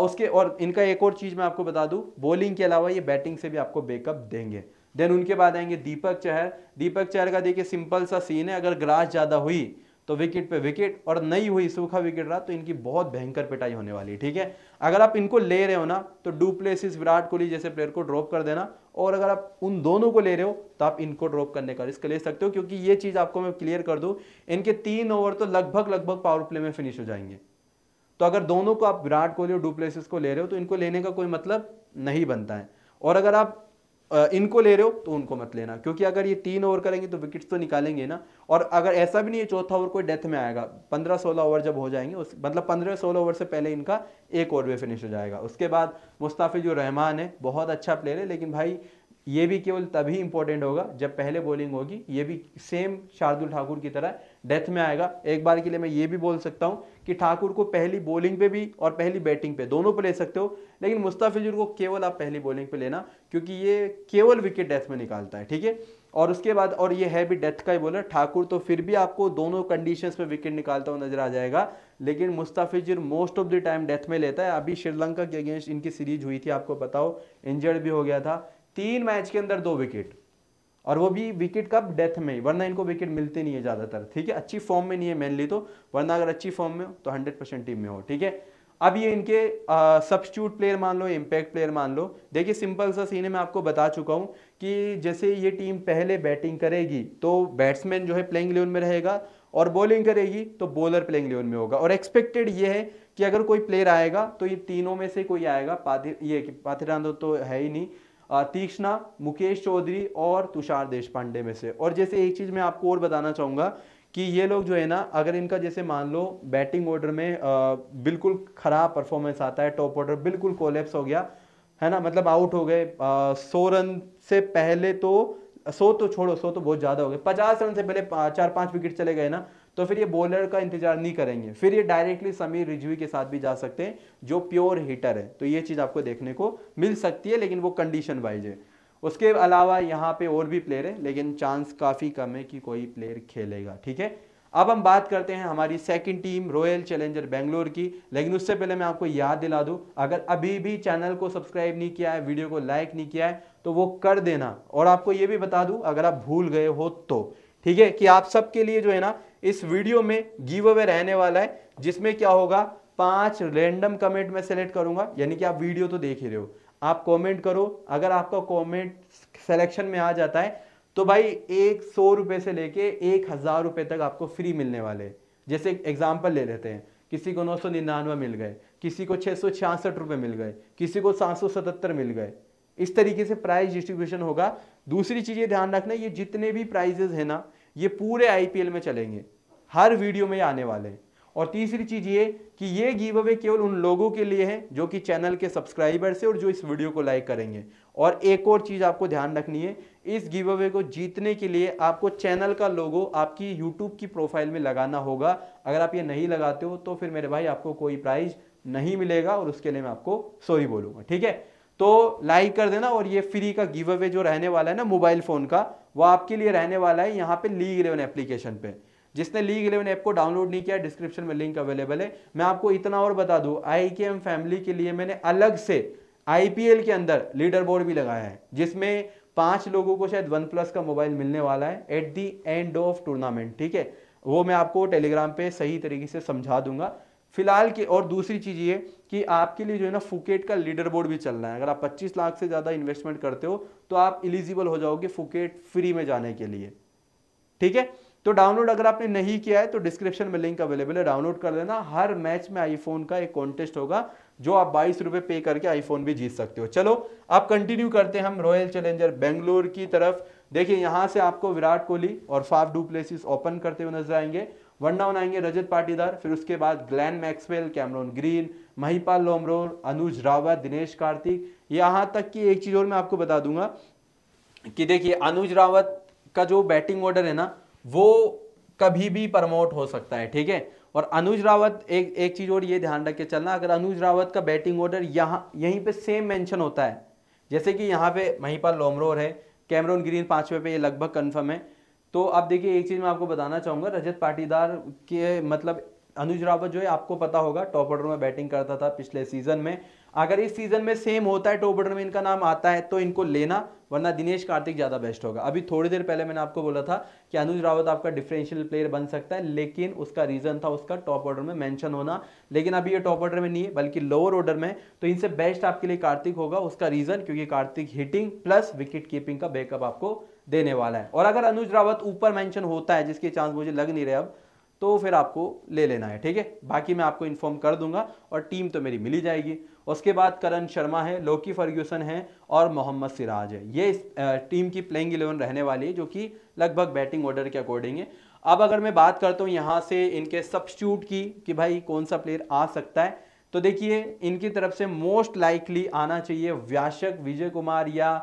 उसके और इनका एक और चीज़ मैं आपको बता दूं बॉलिंग के अलावा ये बैटिंग से भी आपको बैकअप देंगे देन उनके बाद आएंगे दीपक चहर दीपक चहर का देखिए सिंपल सा सीन है अगर ग्रास ज़्यादा हुई तो विकेट पे विकेट और नहीं हुई सूखा विकेट रहा तो इनकी बहुत भयंकर पिटाई होने वाली है ठीक है अगर आप इनको ले रहे हो ना तो डुप्लेसिस विराट कोहली जैसे प्लेयर को ड्रॉप कर देना और अगर आप उन दोनों को ले रहे हो तो आप इनको ड्रॉप करने का रिस्क ले सकते हो क्योंकि ये चीज़ आपको मैं क्लियर कर दू इनके तीन ओवर तो लगभग लगभग पावर प्ले में फिनिश हो जाएंगे तो अगर दोनों को आप विराट कोहली और डुप्लेसिस को ले रहे हो तो इनको लेने का कोई मतलब नहीं बनता है और अगर आप इनको ले रहे हो तो उनको मत लेना क्योंकि अगर ये तीन ओवर करेंगे तो विकेट्स तो निकालेंगे ना और अगर ऐसा भी नहीं है चौथा ओवर कोई डेथ में आएगा पंद्रह सोलह ओवर जब हो जाएंगे उस मतलब पंद्रह सोलह ओवर से पहले इनका एक ओवर में फिनिश हो जाएगा उसके बाद मुस्ताफिजुर रहमान है बहुत अच्छा प्लेयर है लेकिन भाई ये भी केवल तभी इंपॉर्टेंट होगा जब पहले बॉलिंग होगी ये भी सेम शार्दुल ठाकुर की तरह डेथ में आएगा एक बार के लिए मैं ये भी बोल सकता हूँ कि ठाकुर को पहली बॉलिंग पे भी और पहली बैटिंग पे दोनों पे ले सकते हो लेकिन मुस्ताफिजुर को केवल आप पहली बॉलिंग पे लेना क्योंकि ये केवल विकेट डेथ में निकालता है ठीक है और उसके बाद और ये है भी डेथ का ही बॉलर ठाकुर तो फिर भी आपको दोनों कंडीशंस में विकेट निकालता हुआ नजर आ जाएगा लेकिन Mustafizur most of the time death में लेता है अभी श्रीलंका के अगेंस्ट इनकी सीरीज हुई थी आपको बताओ इंजर्ड भी हो गया था तीन मैच के अंदर दो विकेट और वो भी विकेट कब डेथ में वरना इनको विकेट मिलते नहीं है ज़्यादातर ठीक है अच्छी फॉर्म में नहीं है मेनली तो वरना अगर अच्छी फॉर्म में हो तो हंड्रेड परसेंट टीम में हो ठीक है अब ये इनके सब्स्टिट्यूट प्लेयर मान लो इम्पैक्ट प्लेयर मान लो देखिए सिंपल सा सीन है मैं आपको बता चुका हूँ कि जैसे ये टीम पहले बैटिंग करेगी तो बैट्समैन जो है प्लेइंग इलेवन में रहेगा और बॉलिंग करेगी तो बॉलर प्लेइंग इलेवन में होगा और एक्सपेक्टेड ये है कि अगर कोई प्लेयर आएगा तो ये तीनों में से कोई आएगा पाथिर ये पाथिर तो है ही नहीं तीक्ष्णा मुकेश चौधरी और तुषार देश पांडे में से और जैसे एक चीज़ मैं आपको और बताना चाहूंगा कि ये लोग जो है ना अगर इनका जैसे मान लो बैटिंग ऑर्डर में आ, बिल्कुल ख़राब परफॉर्मेंस आता है टॉप ऑर्डर बिल्कुल कोलेप्स हो गया है ना मतलब आउट हो गए सौ रन से पहले तो सौ तो छोड़ो सौ तो बहुत ज़्यादा हो गए पचास रन से पहले चार पांच विकेट चले गए ना तो फिर ये बॉलर का इंतजार नहीं करेंगे फिर ये डायरेक्टली समीर रिजवी के साथ भी जा सकते हैं जो प्योर हीटर है तो ये चीज़ आपको देखने को मिल सकती है लेकिन वो कंडीशन वाइज है उसके अलावा यहाँ पे और भी प्लेयर है लेकिन चांस काफ़ी कम है कि कोई प्लेयर खेलेगा ठीक है अब हम बात करते हैं हमारी second team Royal Challenger Bangalore की लेकिन उससे पहले मैं आपको याद दिला दूं अगर अभी भी चैनल को सब्सक्राइब नहीं किया है वीडियो को लाइक नहीं किया है तो वो कर देना और आपको ये भी बता दूं अगर आप भूल गए हो तो ठीक है कि आप सबके लिए जो है ना इस वीडियो में गिव अवे रहने वाला है जिसमें क्या होगा पांच रैंडम कमेंट में सेलेक्ट करूंगा यानी कि आप वीडियो तो देख ही रहे हो आप कमेंट करो अगर आपका कमेंट सिलेक्शन में आ जाता है तो भाई एक सौ रुपये से लेके एक हज़ार रुपये तक आपको फ्री मिलने वाले जैसे एग्जाम्पल ले लेते हैं किसी को नौ सौ निन्यानवे मिल गए किसी को छः सौ छियासठ मिल गए किसी को सात सौ सतहत्तर मिल गए इस तरीके से प्राइस डिस्ट्रीब्यूशन होगा दूसरी चीज़ ये ध्यान रखना ये जितने भी प्राइजेज हैं ना ये पूरे आईपीएल में चलेंगे हर वीडियो में ये आने वाले हैं और तीसरी चीज़ ये कि ये गिव अवे केवल उन लोगों के लिए है जो कि चैनल के सब्सक्राइबर से और जो इस वीडियो को लाइक करेंगे और एक और चीज़ आपको ध्यान रखनी है इस गिव अवे को जीतने के लिए आपको चैनल का लोगो आपकी यूट्यूब की प्रोफाइल में लगाना होगा अगर आप ये नहीं लगाते हो तो फिर मेरे भाई आपको कोई प्राइज़ नहीं मिलेगा और उसके लिए मैं आपको सॉरी बोलूँगा ठीक है तो लाइक कर देना और ये फ्री का गिव अवे जो रहने वाला है ना मोबाइल फ़ोन का वो आपके लिए रहने वाला है यहाँ पे लीग इलेवन एप्लीकेशन पे जिसने लीग इलेवन ऐप को डाउनलोड नहीं किया डिस्क्रिप्शन में लिंक अवेलेबल है मैं आपको इतना और बता दूँ आई के फैमिली के लिए मैंने अलग से आई के अंदर लीडर बोर्ड भी लगाया है जिसमें पांच लोगों को शायद वन प्लस का मोबाइल मिलने वाला है at the end of tournament ठीक है वो मैं आपको टेलीग्राम पे सही तरीके से समझा दूंगा फिलहाल की और दूसरी चीज़ ये कि आपके लिए जो है ना फुकेट का लीडर बोर्ड भी चल रहा है अगर आप 25 लाख से ज़्यादा इन्वेस्टमेंट करते हो तो आप एलिजिबल हो जाओगे फुकेट फ्री में जाने के लिए ठीक है तो डाउनलोड अगर आपने नहीं किया है तो डिस्क्रिप्शन में लिंक अवेलेबल है डाउनलोड कर लेना हर मैच में आईफोन का एक कॉन्टेस्ट होगा जो आप बाईस पे करके आईफोन भी जीत सकते हो चलो आप कंटिन्यू करते हैं हम रॉयल चैलेंजर बेंगलोर की तरफ देखिए यहाँ से आपको विराट कोहली और फाफ डू ओपन करते हुए नजर आएंगे वन डाउन आएंगे रजत पाटीदार फिर उसके बाद Glenn Maxwell Cameron Green Mahipal Lomror Anuj Rawat Dinesh Karthik यहाँ तक कि एक चीज़ और मैं आपको बता दूंगा कि देखिए अनुज रावत का जो बैटिंग ऑर्डर है ना वो कभी भी प्रमोट हो सकता है ठीक है और अनुज रावत एक एक चीज़ और ये ध्यान रख के चलना अगर अनुज रावत का बैटिंग ऑर्डर यहाँ यहीं पे सेम मेंशन होता है जैसे कि यहाँ पे महिपाल लोमरोर है कैमरोन ग्रीन पाँचवें पे ये लगभग कंफर्म है तो आप देखिए एक चीज़ मैं आपको बताना चाहूंगा रजत पाटीदार के मतलब अनुज रावत जो है आपको पता होगा टॉप ऑर्डर में बैटिंग करता था पिछले सीजन में अगर इस सीजन में सेम होता है टॉप ऑर्डर में इनका नाम आता है तो इनको लेना वरना दिनेश कार्तिक ज़्यादा बेस्ट होगा अभी थोड़ी देर पहले मैंने आपको बोला था कि अनुज रावत आपका डिफरेंशियल प्लेयर बन सकता है लेकिन उसका रीज़न था उसका टॉप ऑर्डर में मैंशन होना लेकिन अभी ये टॉप ऑर्डर में नहीं है बल्कि लोअर ऑर्डर में तो इनसे बेस्ट आपके लिए कार्तिक होगा उसका रीज़न क्योंकि Karthik hitting plus wicket keeping का बैकअप आपको देने वाला है और अगर अनुज रावत ऊपर मेंशन होता है जिसके चांस मुझे लग नहीं रहे अब तो फिर आपको ले लेना है ठीक है बाकी मैं आपको इन्फॉर्म कर दूंगा और टीम तो मेरी मिली जाएगी उसके बाद करण शर्मा है लोकी फर्ग्यूसन है और मोहम्मद सिराज है ये इस टीम की प्लेइंग इलेवन रहने वाली है जो कि लगभग बैटिंग ऑर्डर के अकॉर्डिंग है अब अगर मैं बात करता हूँ यहाँ से इनके सब्स्टिट्यूट की कि भाई कौन सा प्लेयर आ सकता है तो देखिए इनकी तरफ से मोस्ट लाइकली आना चाहिए व्यासक विजय कुमार या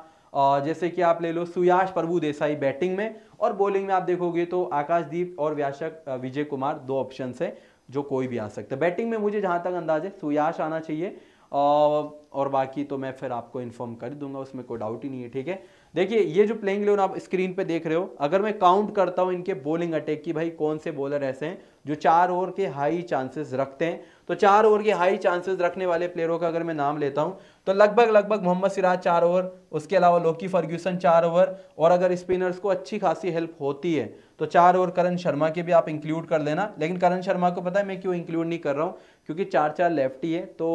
जैसे कि आप ले लो सुयाश प्रभु देसाई बैटिंग में और बॉलिंग में आप देखोगे तो आकाशदीप और व्यासक विजय कुमार दो ऑप्शन है जो कोई भी आ सकता है बैटिंग में मुझे जहाँ तक अंदाज है सुयाश आना चाहिए और बाकी तो मैं फिर आपको इन्फॉर्म कर दूंगा उसमें कोई डाउट ही नहीं है ठीक है देखिए ये जो प्लेइंग इलेवन आप स्क्रीन पे देख रहे हो अगर मैं काउंट करता हूँ इनके बॉलिंग अटैक की भाई कौन से बॉलर ऐसे हैं जो चार ओवर के हाई चांसेस रखते हैं तो चार ओवर के हाई चांसेस रखने वाले प्लेयरों का अगर मैं नाम लेता हूं तो लगभग लगभग मोहम्मद सिराज चार ओवर उसके अलावा लोकी फर्ग्यूसन चार ओवर और अगर स्पिनर्स को अच्छी खासी हेल्प होती है तो चार ओवर करण शर्मा के भी आप इंक्लूड कर लेना लेकिन करण शर्मा को पता है मैं क्यों इंक्लूड नहीं कर रहा हूँ क्योंकि चार चार लेफ्टी है तो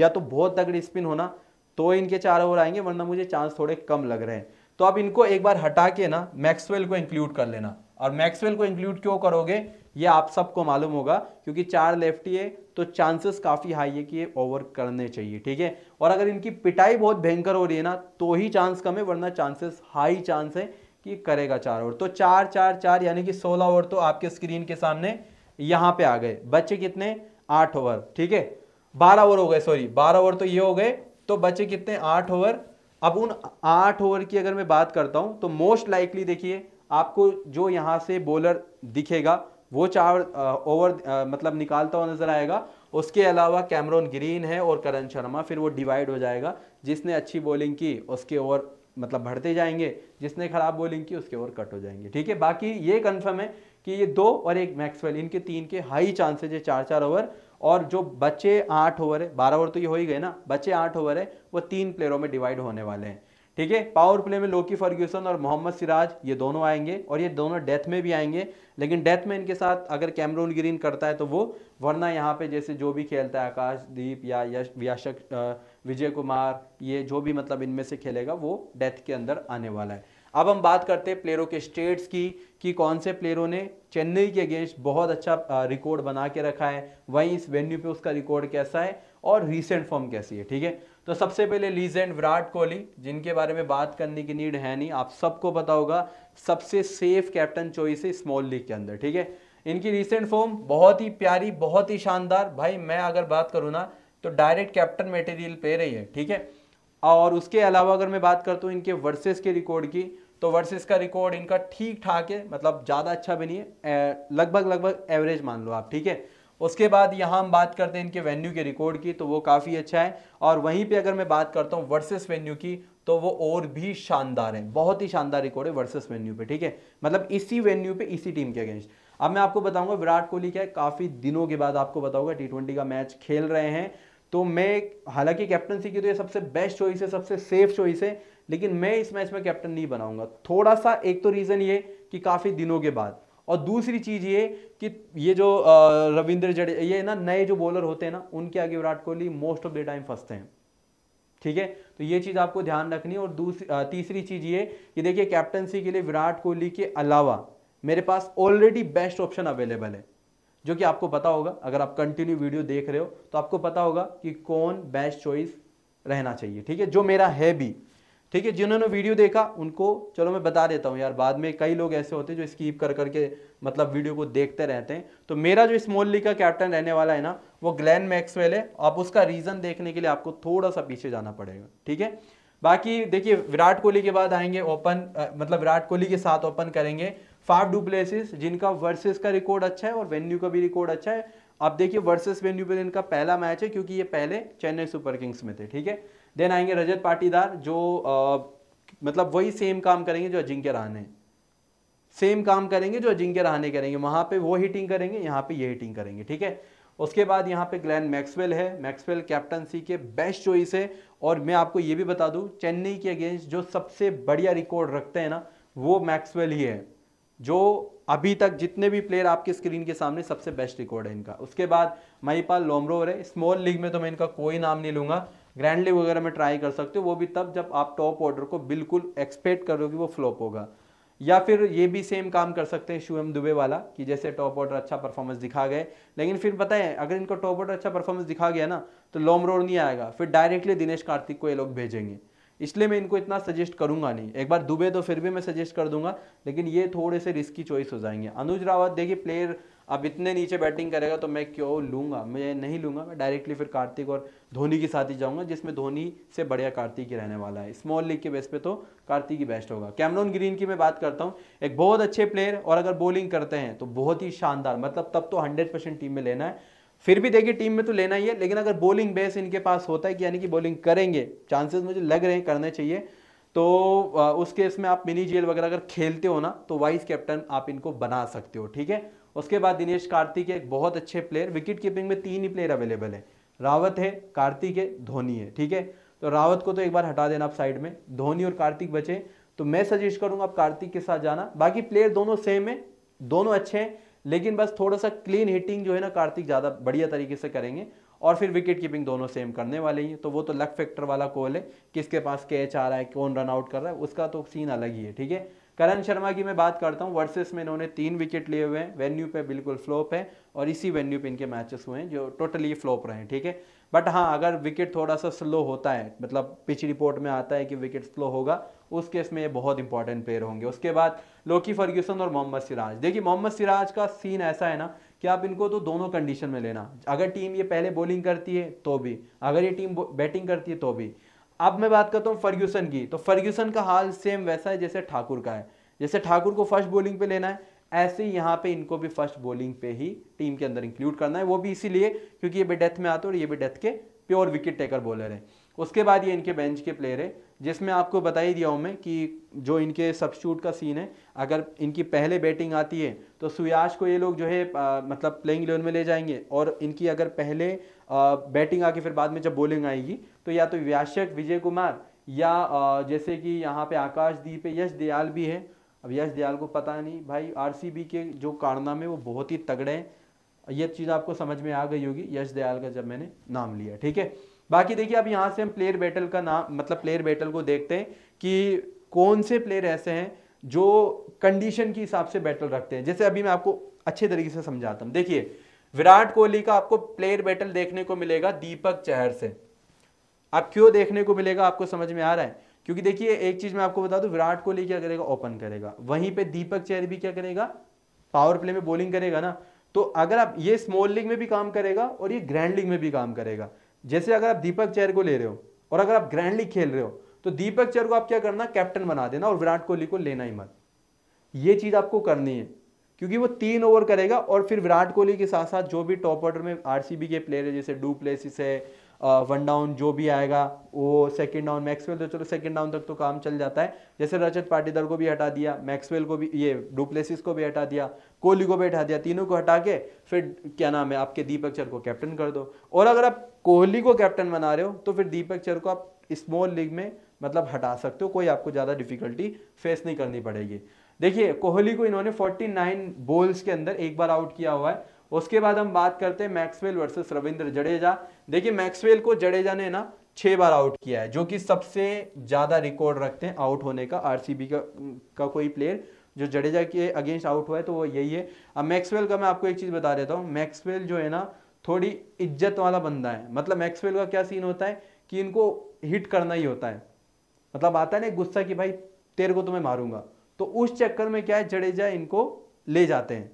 या तो बहुत तगड़ी स्पिन होना तो इनके चार ओवर आएंगे वरना मुझे चांस थोड़े कम लग रहे हैं तो आप इनको एक बार हटा के ना मैक्सवेल को इंक्लूड कर लेना और मैक्सवेल को इंक्लूड क्यों करोगे ये आप सबको मालूम होगा क्योंकि चार लेफ्टी है तो चांसेस काफ़ी हाई है कि ये ओवर करने चाहिए ठीक है और अगर इनकी पिटाई बहुत भयंकर हो रही है ना तो ही चांस कम है वरना चांसेस हाई चांस है कि करेगा चार ओवर तो चार चार चार यानी कि सोलह ओवर तो आपके स्क्रीन के सामने यहाँ पे आ गए बच्चे कितने आठ ओवर ठीक है बारह ओवर हो गए सॉरी बारह ओवर तो ये हो गए तो बच्चे कितने आठ ओवर अब उन आठ ओवर की अगर मैं बात करता हूँ तो मोस्ट लाइकली देखिए आपको जो यहाँ से बॉलर दिखेगा वो चार ओवर मतलब निकालता हुआ नजर आएगा उसके अलावा कैमरोन ग्रीन है और करण शर्मा फिर वो डिवाइड हो जाएगा जिसने अच्छी बॉलिंग की उसके ओवर मतलब बढ़ते जाएंगे जिसने खराब बॉलिंग की उसके ओवर कट हो जाएंगे ठीक है बाकी ये कन्फर्म है कि ये दो और एक मैक्सवेल इनके तीन के हाई चांसेज है चार चार ओवर और जो बचे आठ ओवर है बारह ओवर तो ये हो ही गए ना बचे आठ ओवर है वो तीन प्लेयरों में डिवाइड होने वाले हैं ठीक है पावर प्ले में लोकी फर्ग्यूसन और मोहम्मद सिराज ये दोनों आएंगे और ये दोनों डेथ में भी आएंगे लेकिन डेथ में इनके साथ अगर कैमरून ग्रीन करता है तो वो वरना यहाँ पे जैसे जो भी खेलता है आकाशदीप या यश व्याशक विजय कुमार ये जो भी मतलब इनमें से खेलेगा वो डेथ के अंदर आने वाला है अब हम बात करते हैं प्लेयरों के स्टेट्स की कि कौन से प्लेयरों ने चेन्नई के अगेंस्ट बहुत अच्छा रिकॉर्ड बना के रखा है वहीं इस वेन्यू पे उसका रिकॉर्ड कैसा है और रिसेंट फॉर्म कैसी है ठीक है तो सबसे पहले लीजेंड विराट कोहली जिनके बारे में बात करने की नीड है नहीं आप सबको पता होगा सबसे सेफ कैप्टन चॉइस है स्मॉल लीग के अंदर ठीक है इनकी रिसेंट फॉर्म बहुत ही प्यारी बहुत ही शानदार भाई मैं अगर बात करूँ ना तो डायरेक्ट कैप्टन मटेरियल पे रही है ठीक है और उसके अलावा अगर मैं बात करता हूँ इनके वर्सेस के रिकॉर्ड की तो वर्सेस का रिकॉर्ड इनका ठीक ठाक है मतलब ज़्यादा अच्छा भी नहीं है लगभग लगभग एवरेज मान लो आप ठीक है उसके बाद यहाँ हम बात करते हैं इनके वेन्यू के रिकॉर्ड की तो वो काफ़ी अच्छा है और वहीं पे अगर मैं बात करता हूँ वर्सेस वेन्यू की तो वो और भी शानदार है बहुत ही शानदार रिकॉर्ड है वर्सेस वेन्यू पे ठीक है मतलब इसी वेन्यू पे इसी टीम के अगेंस्ट अब मैं आपको बताऊंगा विराट कोहली क्या है काफ़ी दिनों के बाद आपको बताऊंगा टी का मैच खेल रहे हैं तो मैं हालांकि कैप्टनसी की तो ये सबसे बेस्ट चॉइस है सबसे सेफ चॉइस है लेकिन मैं इस मैच में कैप्टन नहीं बनाऊंगा थोड़ा सा एक तो रीज़न ये कि काफ़ी दिनों के बाद और दूसरी चीज़ ये कि ये जो रविंद्र जडेजा ये ना नए जो बॉलर होते हैं ना उनके आगे Virat Kohli most of the time फंसते हैं ठीक है तो ये चीज़ आपको ध्यान रखनी है और दूसरी तीसरी चीज़ ये कि देखिए कैप्टनसी के लिए विराट कोहली के अलावा मेरे पास ऑलरेडी बेस्ट ऑप्शन अवेलेबल है जो कि आपको पता होगा अगर आप कंटिन्यू वीडियो देख रहे हो तो आपको पता होगा कि कौन बेस्ट चॉइस रहना चाहिए ठीक है जो मेरा है भी ठीक है जिन्होंने वीडियो देखा उनको चलो मैं बता देता हूँ यार बाद में कई लोग ऐसे होते हैं जो स्कीप कर करके मतलब वीडियो को देखते रहते हैं तो मेरा जो स्मॉल लीग का कैप्टन रहने वाला है ना वो ग्लैन मैक्सवेल है आप उसका रीज़न देखने के लिए आपको थोड़ा सा पीछे जाना पड़ेगा ठीक है बाकी देखिए विराट कोहली के बाद आएंगे ओपन मतलब विराट कोहली के साथ ओपन करेंगे डू प्लेसिस जिनका वर्सेज का रिकॉर्ड अच्छा है और वेन्यू का भी रिकॉर्ड अच्छा है आप देखिए वर्सेज वेन्यू पर इनका पहला मैच है क्योंकि ये पहले चेन्नई सुपर किंग्स में थे ठीक है देन आएंगे रजत पाटीदार जो आ, मतलब वही सेम काम करेंगे जो अजिंक्य रहाने सेम काम करेंगे जो अजिंक्य रहाने करेंगे वहाँ पे वो हिटिंग करेंगे यहाँ पे ये हिटिंग करेंगे ठीक है उसके बाद यहाँ पे ग्लैन मैक्सवेल है मैक्सवेल कैप्टनसी के बेस्ट चॉइस है और मैं आपको ये भी बता दूँ चेन्नई के अगेंस्ट जो सबसे बढ़िया रिकॉर्ड रखते हैं ना वो मैक्सवेल ही है जो अभी तक जितने भी प्लेयर आपके स्क्रीन के सामने सबसे बेस्ट रिकॉर्ड है इनका उसके बाद महिपाल लोमरोवर है स्मॉल लीग में तो मैं इनका कोई नाम नहीं लूंगा ग्रैंडली वगैरह में ट्राई कर सकते हो वो भी तब जब आप टॉप ऑर्डर को बिल्कुल एक्सपेक्ट करोगे वो फ्लॉप होगा या फिर ये भी सेम काम कर सकते हैं शुएम दुबे वाला कि जैसे टॉप ऑर्डर अच्छा परफॉर्मेंस दिखा गए लेकिन फिर बताएं अगर इनको टॉप ऑर्डर अच्छा परफॉर्मेंस दिखा गया ना तो लॉम रोड नहीं आएगा फिर डायरेक्टली दिनेश कार्तिक को ये लोग भेजेंगे इसलिए मैं इनको इतना सजेस्ट करूंगा नहीं एक बार दुबे तो फिर भी मैं सजेस्ट कर दूंगा लेकिन ये थोड़े से रिस्की चॉइस हो जाएंगे अनुज रावत देखिए प्लेयर अब इतने नीचे बैटिंग करेगा तो मैं क्यों लूँगा मैं नहीं लूँगा मैं डायरेक्टली फिर कार्तिक और धोनी के साथ ही जाऊंगा जिसमें धोनी से बढ़िया कार्तिक ही रहने वाला है स्मॉल लीग के बेस पे तो कार्तिक ही बेस्ट होगा कैमरॉन ग्रीन की मैं बात करता हूँ एक बहुत अच्छे प्लेयर और अगर बॉलिंग करते हैं तो बहुत ही शानदार मतलब तब तो हंड्रेड टीम में लेना है फिर भी देखिए टीम में तो लेना ही है लेकिन अगर बॉलिंग बेस इनके पास होता है कि यानी कि बॉलिंग करेंगे चांसेस मुझे लग रहे हैं करने चाहिए तो उस केस में आप मिनी जेल वगैरह अगर खेलते हो ना तो वाइस कैप्टन आप इनको बना सकते हो ठीक है उसके बाद दिनेश कार्तिक एक बहुत अच्छे प्लेयर विकेट कीपिंग में तीन ही प्लेयर अवेलेबल है रावत है कार्तिक है धोनी है ठीक है तो रावत को तो एक बार हटा देना आप साइड में धोनी और कार्तिक बचे तो मैं सजेस्ट करूंगा आप कार्तिक के साथ जाना बाकी प्लेयर दोनों सेम है दोनों अच्छे हैं लेकिन बस थोड़ा सा क्लीन हिटिंग जो है ना कार्तिक ज़्यादा बढ़िया तरीके से करेंगे और फिर विकेट कीपिंग दोनों सेम करने वाले ही तो वो तो लक फैक्टर वाला कॉल है किसके पास कैच आ रहा है कौन रन आउट कर रहा है उसका तो सीन अलग ही है ठीक है करण शर्मा की मैं बात करता हूँ वर्सेस में इन्होंने तीन विकेट लिए हुए हैं वेन्यू पे बिल्कुल फ्लॉप है और इसी वेन्यू पे इनके मैचेस हुए हैं जो टोटली फ्लॉप रहे हैं ठीक है बट हाँ अगर विकेट थोड़ा सा स्लो होता है मतलब पिच रिपोर्ट में आता है कि विकेट स्लो होगा उस केस में ये बहुत इंपॉर्टेंट प्लेयर होंगे उसके बाद लोकी फर्ग्यूसन और मोहम्मद सिराज देखिए मोहम्मद सिराज का सीन ऐसा है ना कि आप इनको तो दोनों कंडीशन में लेना अगर टीम ये पहले बॉलिंग करती है तो भी अगर ये टीम बैटिंग करती है तो भी अब मैं बात करता हूँ फर्ग्यूसन की तो फर्ग्यूसन का हाल सेम वैसा है जैसे ठाकुर का है जैसे ठाकुर को फर्स्ट बॉलिंग पे लेना है ऐसे ही यहाँ पे इनको भी फर्स्ट बॉलिंग पे ही टीम के अंदर इंक्लूड करना है वो भी इसीलिए क्योंकि ये भी डेथ में आते हैं और ये भी डेथ के प्योर विकेट टेकर बॉलर है उसके बाद ये इनके बेंच के प्लेयर है जिसमें आपको बता ही दिया हूँ मैं कि जो इनके सब्सिट्यूट का सीन है अगर इनकी पहले बैटिंग आती है तो सुयाश को ये लोग जो है आ, मतलब प्लेइंग लेवन में ले जाएंगे और इनकी अगर पहले बैटिंग आके फिर बाद में जब बॉलिंग आएगी तो या तो व्याशक विजय कुमार या जैसे कि यहाँ पे आकाशदीप है यश दयाल भी है अब यश दयाल को पता नहीं भाई आरसीबी के जो कारनामे वो बहुत ही तगड़े हैं ये चीज़ आपको समझ में आ गई होगी यश दयाल का जब मैंने नाम लिया ठीक है बाकी देखिए अब यहाँ से हम प्लेयर बैटल का नाम मतलब प्लेयर बैटल को देखते हैं कि कौन से प्लेयर ऐसे हैं जो कंडीशन के हिसाब से बैटल रखते हैं जैसे अभी मैं आपको अच्छे तरीके से समझाता हूँ देखिए विराट कोहली का आपको प्लेयर बैटल देखने को मिलेगा दीपक चहर से आप क्यों देखने को मिलेगा आपको समझ में आ रहा है क्योंकि देखिए एक चीज मैं आपको बता दूं विराट कोहली क्या करेगा ओपन करेगा वहीं पे दीपक चहर भी क्या करेगा पावर प्ले में बॉलिंग करेगा ना तो अगर आप ये स्मॉल लीग में भी काम करेगा और ये ग्रैंड लीग में भी काम करेगा जैसे अगर आप दीपक चहर को ले रहे हो और अगर आप ग्रैंड लीग खेल रहे हो तो दीपक चहर को आप क्या करना कैप्टन बना देना और विराट कोहली को लेना ही मत ये चीज़ आपको करनी है क्योंकि वो तीन ओवर करेगा और फिर विराट कोहली के साथ साथ जो भी टॉप ऑर्डर में आर के प्लेयर है जैसे डू प्लेसिस है वन डाउन जो भी आएगा वो सेकंड डाउन मैक्सवेल तो चलो सेकंड डाउन तक तो काम चल जाता है जैसे रजत पाटीदार को भी हटा दिया मैक्सवेल को भी ये डुप्लेसिस को भी हटा दिया कोहली को भी हटा दिया तीनों को हटा के फिर क्या नाम है आपके दीपक चर को कैप्टन कर दो और अगर आप कोहली को कैप्टन बना रहे हो तो फिर दीपक चर को आप स्मॉल लीग में मतलब हटा सकते हो कोई आपको ज़्यादा डिफिकल्टी फेस नहीं करनी पड़ेगी देखिए कोहली को इन्होंने 49 बोल्स के अंदर एक बार आउट किया हुआ है उसके बाद हम बात करते हैं मैक्सवेल वर्सेस रविंद्र जडेजा देखिए मैक्सवेल को जडेजा ने ना छह बार आउट किया है जो कि सबसे ज़्यादा रिकॉर्ड रखते हैं आउट होने का आरसीबी का का कोई प्लेयर जो जडेजा के अगेंस्ट आउट हुआ है तो वो यही है अब मैक्सवेल का मैं आपको एक चीज़ बता देता हूँ मैक्सवेल जो है ना थोड़ी इज्जत वाला बंदा है मतलब मैक्सवेल का क्या सीन होता है कि इनको हिट करना ही होता है मतलब आता है ना गुस्सा कि भाई तेरे को तो मैं मारूंगा तो उस चक्कर में क्या है जडेजा इनको ले जाते हैं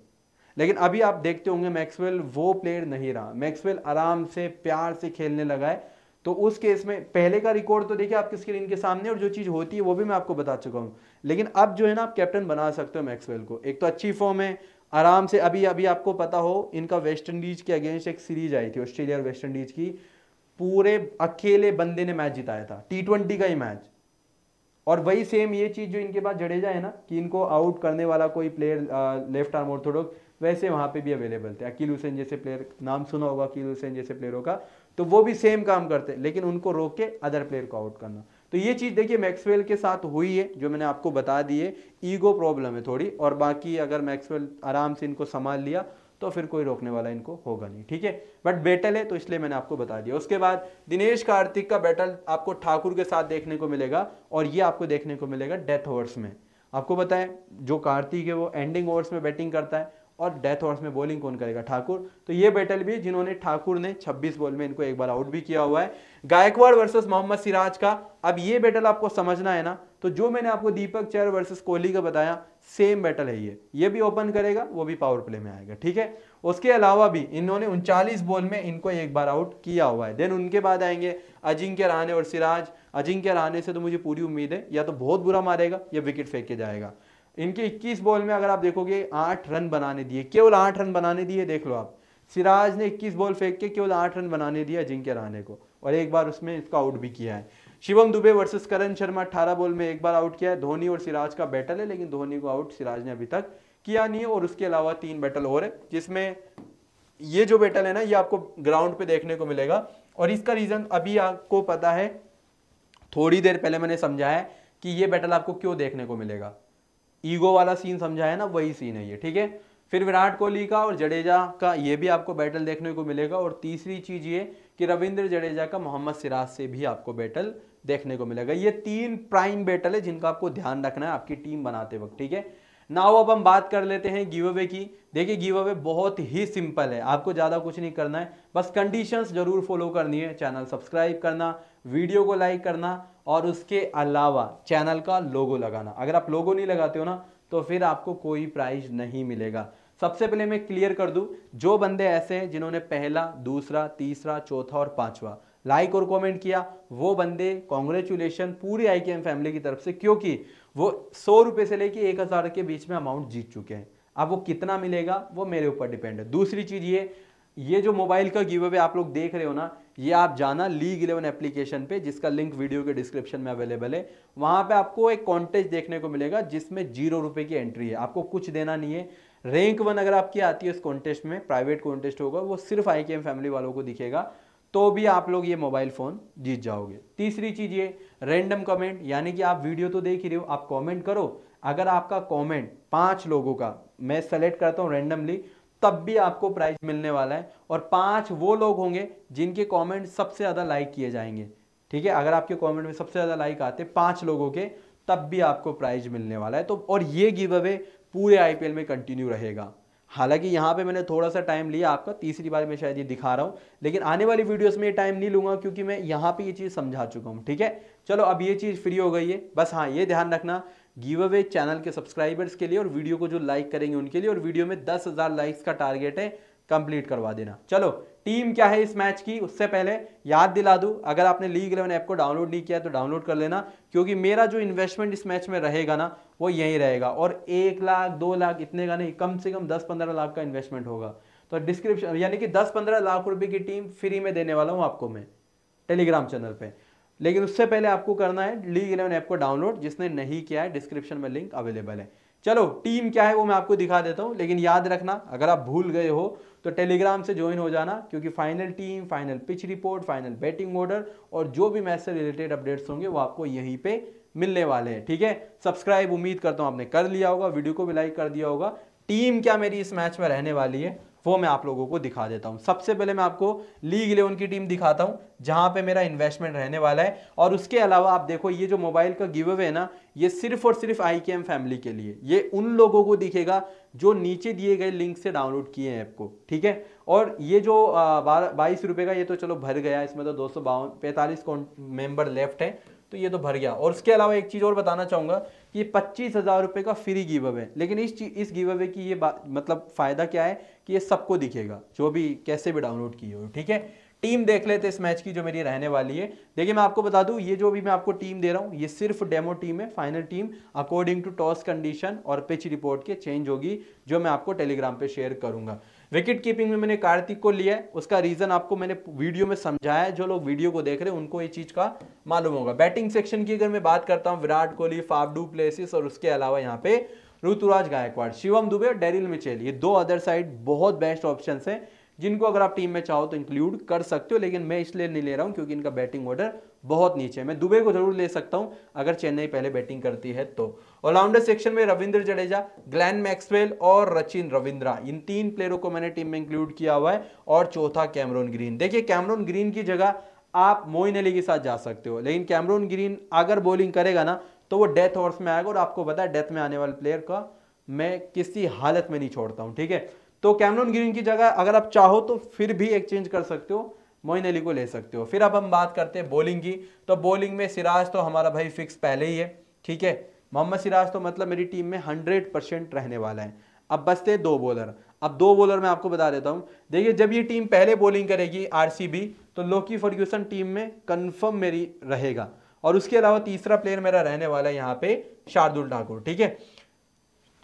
लेकिन अभी आप देखते होंगे मैक्सवेल वो प्लेयर नहीं रहा मैक्सवेल आराम से प्यार से खेलने लगा है तो उस केस में पहले का रिकॉर्ड तो देखिए आपकी स्क्रीन के सामने और जो चीज़ होती है वो भी मैं आपको बता चुका हूँ लेकिन अब जो है ना आप कैप्टन बना सकते हो मैक्सवेल को एक तो अच्छी फॉर्म है आराम से अभी अभी आपको पता हो इनका वेस्ट इंडीज के अगेंस्ट एक सीरीज आई थी ऑस्ट्रेलिया और वेस्ट इंडीज की पूरे अकेले बंदे ने मैच जिताया था टी ट्वेंटी का ही मैच और वही सेम ये चीज़ जो इनके पास जडेजा है ना कि इनको आउट करने वाला कोई प्लेयर लेफ्ट आर्म ऑर्थोडॉक्स वैसे वहाँ पे भी अवेलेबल थे अकील हुसैन जैसे प्लेयर नाम सुना होगा अकील हुसैन जैसे प्लेयरों का तो वो भी सेम काम करते हैं लेकिन उनको रोक के अदर प्लेयर को आउट करना तो ये चीज़ देखिए मैक्सवेल के साथ हुई है जो मैंने आपको बता दी है ईगो प्रॉब्लम है थोड़ी और बाकी अगर मैक्सवेल आराम से इनको संभाल लिया तो फिर कोई रोकने वाला इनको होगा नहीं ठीक है बट बैटल है तो इसलिए मैंने आपको बता दिया उसके बाद दिनेश कार्तिक का बैटल आपको ठाकुर के साथ देखने को मिलेगा और ये आपको देखने को मिलेगा डेथ ओवर्स में आपको बताएं जो कार्तिक है वो एंडिंग ओवर्स में बैटिंग करता है और डेथ ओवर्स में बॉलिंग कौन करेगा ठाकुर तो ये बैटल भी जिन्होंने ठाकुर ने 26 बॉल में इनको एक बार आउट भी किया हुआ है गायकवाड़ वर्सेस मोहम्मद सिराज का अब ये बैटल आपको समझना है ना तो जो मैंने आपको दीपक चैर वर्सेस कोहली का बताया सेम बैटल है ये ये भी ओपन करेगा वो भी पावर प्ले में आएगा ठीक है उसके अलावा भी इन्होंने उनचालीस बॉल में इनको एक बार आउट किया हुआ है देन उनके बाद आएंगे अजिंक्य रहाने और सिराज अजिंक्य रहाने से तो मुझे पूरी उम्मीद है या तो बहुत बुरा मारेगा या विकेट फेंक के जाएगा इनके 21 बॉल में अगर आप देखोगे आठ रन बनाने दिए केवल आठ रन बनाने दिए देख लो आप सिराज ने 21 बॉल फेंक के केवल आठ रन बनाने दिया जिंके रहने को और एक बार उसमें इसका आउट भी किया है शिवम दुबे वर्सेस करण शर्मा अठारह बॉल में एक बार आउट किया है धोनी और सिराज का बैटल है लेकिन धोनी को आउट सिराज ने अभी तक किया नहीं है और उसके अलावा तीन बैटल और है जिसमें ये जो बैटल है ना ये आपको ग्राउंड पे देखने को मिलेगा और इसका रीज़न अभी आपको पता है थोड़ी देर पहले मैंने समझाया कि ये बैटल आपको क्यों देखने को मिलेगा ईगो वाला सीन समझा है ना वही सीन है ये ठीक है फिर विराट कोहली का और जडेजा का ये भी आपको बैटल देखने को मिलेगा और तीसरी चीज़ ये कि रविंद्र जडेजा का मोहम्मद सिराज से भी आपको बैटल देखने को मिलेगा ये तीन प्राइम बैटल है जिनका आपको ध्यान रखना है आपकी टीम बनाते वक्त ठीक है नाउ अब हम बात कर लेते हैं गिव अवे की देखिए गिव अवे बहुत ही सिंपल है आपको ज़्यादा कुछ नहीं करना है बस कंडीशंस जरूर फॉलो करनी है चैनल सब्सक्राइब करना वीडियो को लाइक करना और उसके अलावा चैनल का लोगो लगाना अगर आप लोगो नहीं लगाते हो ना तो फिर आपको कोई प्राइज नहीं मिलेगा सबसे पहले मैं क्लियर कर दूं जो बंदे ऐसे हैं जिन्होंने पहला दूसरा तीसरा चौथा और पांचवा लाइक और कमेंट किया वो बंदे कॉन्ग्रेचुलेशन पूरी आई फैमिली की तरफ से क्योंकि वो सौ रुपये से लेके एक हज़ार के बीच में अमाउंट जीत चुके हैं अब वो कितना मिलेगा वो मेरे ऊपर डिपेंड है दूसरी चीज़ ये ये जो मोबाइल का गिव अवे आप लोग देख रहे हो ना ये आप जाना लीग इलेवन एप्लीकेशन पे जिसका लिंक वीडियो के डिस्क्रिप्शन में अवेलेबल है वहां पे आपको एक कॉन्टेस्ट देखने को मिलेगा जिसमें जीरो रुपए की एंट्री है आपको कुछ देना नहीं है रैंक वन अगर आपकी आती है उस कॉन्टेस्ट में प्राइवेट कॉन्टेस्ट होगा वो सिर्फ आई फैमिली वालों को दिखेगा तो भी आप लोग ये मोबाइल फ़ोन जीत जाओगे तीसरी चीज़ ये रेंडम कमेंट यानी कि आप वीडियो तो देख ही रहे हो आप कॉमेंट करो अगर आपका कॉमेंट पांच लोगों का मैं सेलेक्ट करता हूँ रेंडमली तब भी आपको प्राइज मिलने वाला है और पांच वो लोग होंगे जिनके कमेंट सबसे ज़्यादा लाइक किए जाएंगे ठीक है अगर आपके कमेंट में सबसे ज़्यादा लाइक आते पांच लोगों के तब भी आपको प्राइज मिलने वाला है तो और ये गिव अवे पूरे आईपीएल में कंटिन्यू रहेगा हालांकि यहाँ पे मैंने थोड़ा सा टाइम लिया आपका तीसरी बार मैं शायद ये दिखा रहा हूँ लेकिन आने वाली वीडियोस में ये टाइम नहीं लूंगा क्योंकि मैं यहाँ पे ये चीज़ समझा चुका हूँ ठीक है चलो अब ये चीज़ फ्री हो गई है बस हाँ ये ध्यान रखना गिव अवे चैनल के सब्सक्राइबर्स के लिए और वीडियो को जो लाइक करेंगे उनके लिए और वीडियो में दस हज़ार लाइक्स का टारगेट है कंप्लीट करवा देना चलो टीम क्या है इस मैच की उससे पहले याद दिला दूं अगर आपने लीग इलेवन ऐप को डाउनलोड नहीं किया तो डाउनलोड कर लेना क्योंकि मेरा जो इन्वेस्टमेंट इस मैच में रहेगा ना वो यहीं रहेगा और एक लाख दो लाख इतने का नहीं कम से कम दस पंद्रह लाख का इन्वेस्टमेंट होगा तो डिस्क्रिप्शन यानी कि दस पंद्रह लाख रुपए की टीम फ्री में देने वाला हूँ आपको मैं टेलीग्राम चैनल पर लेकिन उससे पहले आपको करना है लीग इलेवन ऐप को डाउनलोड जिसने नहीं किया है डिस्क्रिप्शन में लिंक अवेलेबल है चलो टीम क्या है वो मैं आपको दिखा देता हूँ लेकिन याद रखना अगर आप भूल गए हो तो टेलीग्राम से ज्वाइन हो जाना क्योंकि final team final pitch report final batting order और जो भी मैच से रिलेटेड अपडेट्स होंगे वो आपको यहीं पे मिलने वाले हैं ठीक है सब्सक्राइब उम्मीद करता हूँ आपने कर लिया होगा वीडियो को भी लाइक कर दिया होगा टीम क्या मेरी इस मैच में रहने वाली है वो मैं आप लोगों को दिखा देता हूँ सबसे पहले मैं आपको लीग इलेवन की टीम दिखाता हूँ जहाँ पे मेरा इन्वेस्टमेंट रहने वाला है और उसके अलावा आप देखो ये जो मोबाइल का गिव अवे है ना ये सिर्फ और सिर्फ आई फैमिली के लिए ये उन लोगों को दिखेगा जो नीचे दिए गए लिंक से डाउनलोड किए हैं ऐप को ठीक है और ये जो बारह बाईस रुपये का ये तो चलो भर गया इसमें तो दो सौ बावन पैंतालीस मेंबर लेफ्ट है तो ये तो भर गया और उसके अलावा एक चीज़ और बताना चाहूँगा कि पच्चीस हज़ार रुपये का फ्री गिव अवे लेकिन इस चीज इस गिव अवे की ये बात मतलब फ़ायदा क्या है कि ये सबको दिखेगा जो भी कैसे भी डाउनलोड किए हो ठीक है टीम देख लेते इस मैच की जो मेरी रहने वाली है देखिए मैं आपको बता दूं ये जो भी मैं आपको टीम दे रहा हूं ये सिर्फ डेमो टीम है final team according to toss condition और पिच रिपोर्ट के चेंज होगी जो मैं आपको टेलीग्राम पे शेयर करूंगा विकेट कीपिंग में मैंने कार्तिक को लिया है उसका रीजन आपको मैंने वीडियो में समझाया जो लोग वीडियो को देख रहे हैं उनको ये चीज का मालूम होगा बैटिंग सेक्शन की अगर मैं बात करता हूँ विराट कोहली फाफडू प्लेसिस और उसके अलावा यहाँ पे ऋतुराज गायकवाड़ शिवम दुबे और डेरिल मिचेल ये दो अदर साइड बहुत बेस्ट ऑप्शन है जिनको अगर आप टीम में चाहो तो इंक्लूड कर सकते हो लेकिन मैं इसलिए नहीं ले रहा हूँ क्योंकि इनका बैटिंग ऑर्डर बहुत नीचे है मैं दुबे को जरूर ले सकता हूँ अगर चेन्नई पहले बैटिंग करती है तो ऑलराउंडर सेक्शन में रविंद्र जडेजा ग्लैन मैक्सवेल और रचिन रविंद्रा इन तीन प्लेयरों को मैंने टीम में इंक्लूड किया हुआ है और चौथा कैमरोन ग्रीन देखिए कैमरोन ग्रीन की जगह आप मोइन अली के साथ जा सकते हो लेकिन कैमरोन ग्रीन अगर बॉलिंग करेगा ना तो वो डेथ हॉर्स में आएगा और आपको पता है डेथ में आने वाले प्लेयर का मैं किसी हालत में नहीं छोड़ता हूँ ठीक है तो कैमरन ग्रीन की जगह अगर आप चाहो तो फिर भी एक्सचेंज कर सकते हो मोइन अली को ले सकते हो फिर अब हम बात करते हैं बॉलिंग की तो बॉलिंग में सिराज तो हमारा भाई फिक्स पहले ही है ठीक है मोहम्मद सिराज तो मतलब मेरी टीम में हंड्रेड परसेंट रहने वाला है अब बचते दो बॉलर अब दो बॉलर मैं आपको बता देता हूँ देखिए जब ये टीम पहले बॉलिंग करेगी आर तो लोकी फर्ग्यूसन टीम में कन्फर्म मेरी रहेगा और उसके अलावा तीसरा प्लेयर मेरा रहने वाला है यहाँ पे शार्दुल ठाकुर ठीक है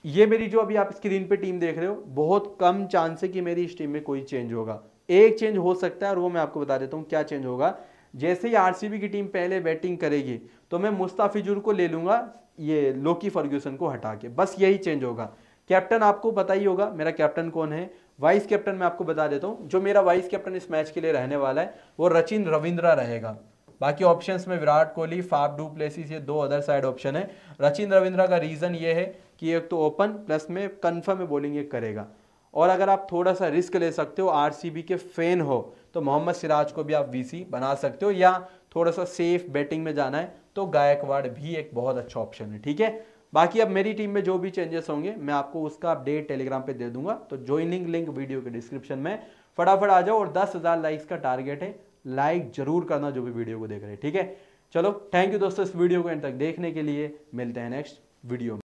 ये मेरी जो अभी आप स्क्रीन पे टीम देख रहे हो बहुत कम चांस है कि मेरी इस टीम में कोई चेंज होगा एक चेंज हो सकता है और वो मैं आपको बता देता हूँ क्या चेंज होगा जैसे ही आरसीबी की टीम पहले बैटिंग करेगी तो मैं मुस्ताफिजुर को ले लूँगा ये लोकी फर्ग्यूसन को हटा के बस यही चेंज होगा कैप्टन आपको पता ही होगा मेरा कैप्टन कौन है वाइस कैप्टन मैं आपको बता देता हूँ जो मेरा वाइस कैप्टन इस मैच के लिए रहने वाला है वो रचिन रविंद्रा रहेगा बाकी ऑप्शंस में Virat Kohli Faf du Plessis ये दो अदर साइड ऑप्शन है रचिन रविंद्रा का रीज़न ये है कि एक तो ओपन प्लस में कन्फर्म है बॉलिंग ये करेगा और अगर आप थोड़ा सा रिस्क ले सकते हो आर के फ़ैन हो तो मोहम्मद सिराज को भी आप वी बना सकते हो या थोड़ा सा सेफ बैटिंग में जाना है तो गायकवाड़ भी एक बहुत अच्छा ऑप्शन है ठीक है बाकी अब मेरी टीम में जो भी चेंजेस होंगे मैं आपको उसका अपडेट टेलीग्राम पे दे दूंगा तो ज्वाइनिंग लिंक वीडियो के डिस्क्रिप्शन में फटाफट आ जाओ और दस हज़ार लाइक्स का टारगेट है लाइक जरूर करना जो भी वीडियो को देख रहे हैं ठीक है चलो थैंक यू दोस्तों इस वीडियो को एंड तक देखने के लिए मिलते हैं नेक्स्ट वीडियो में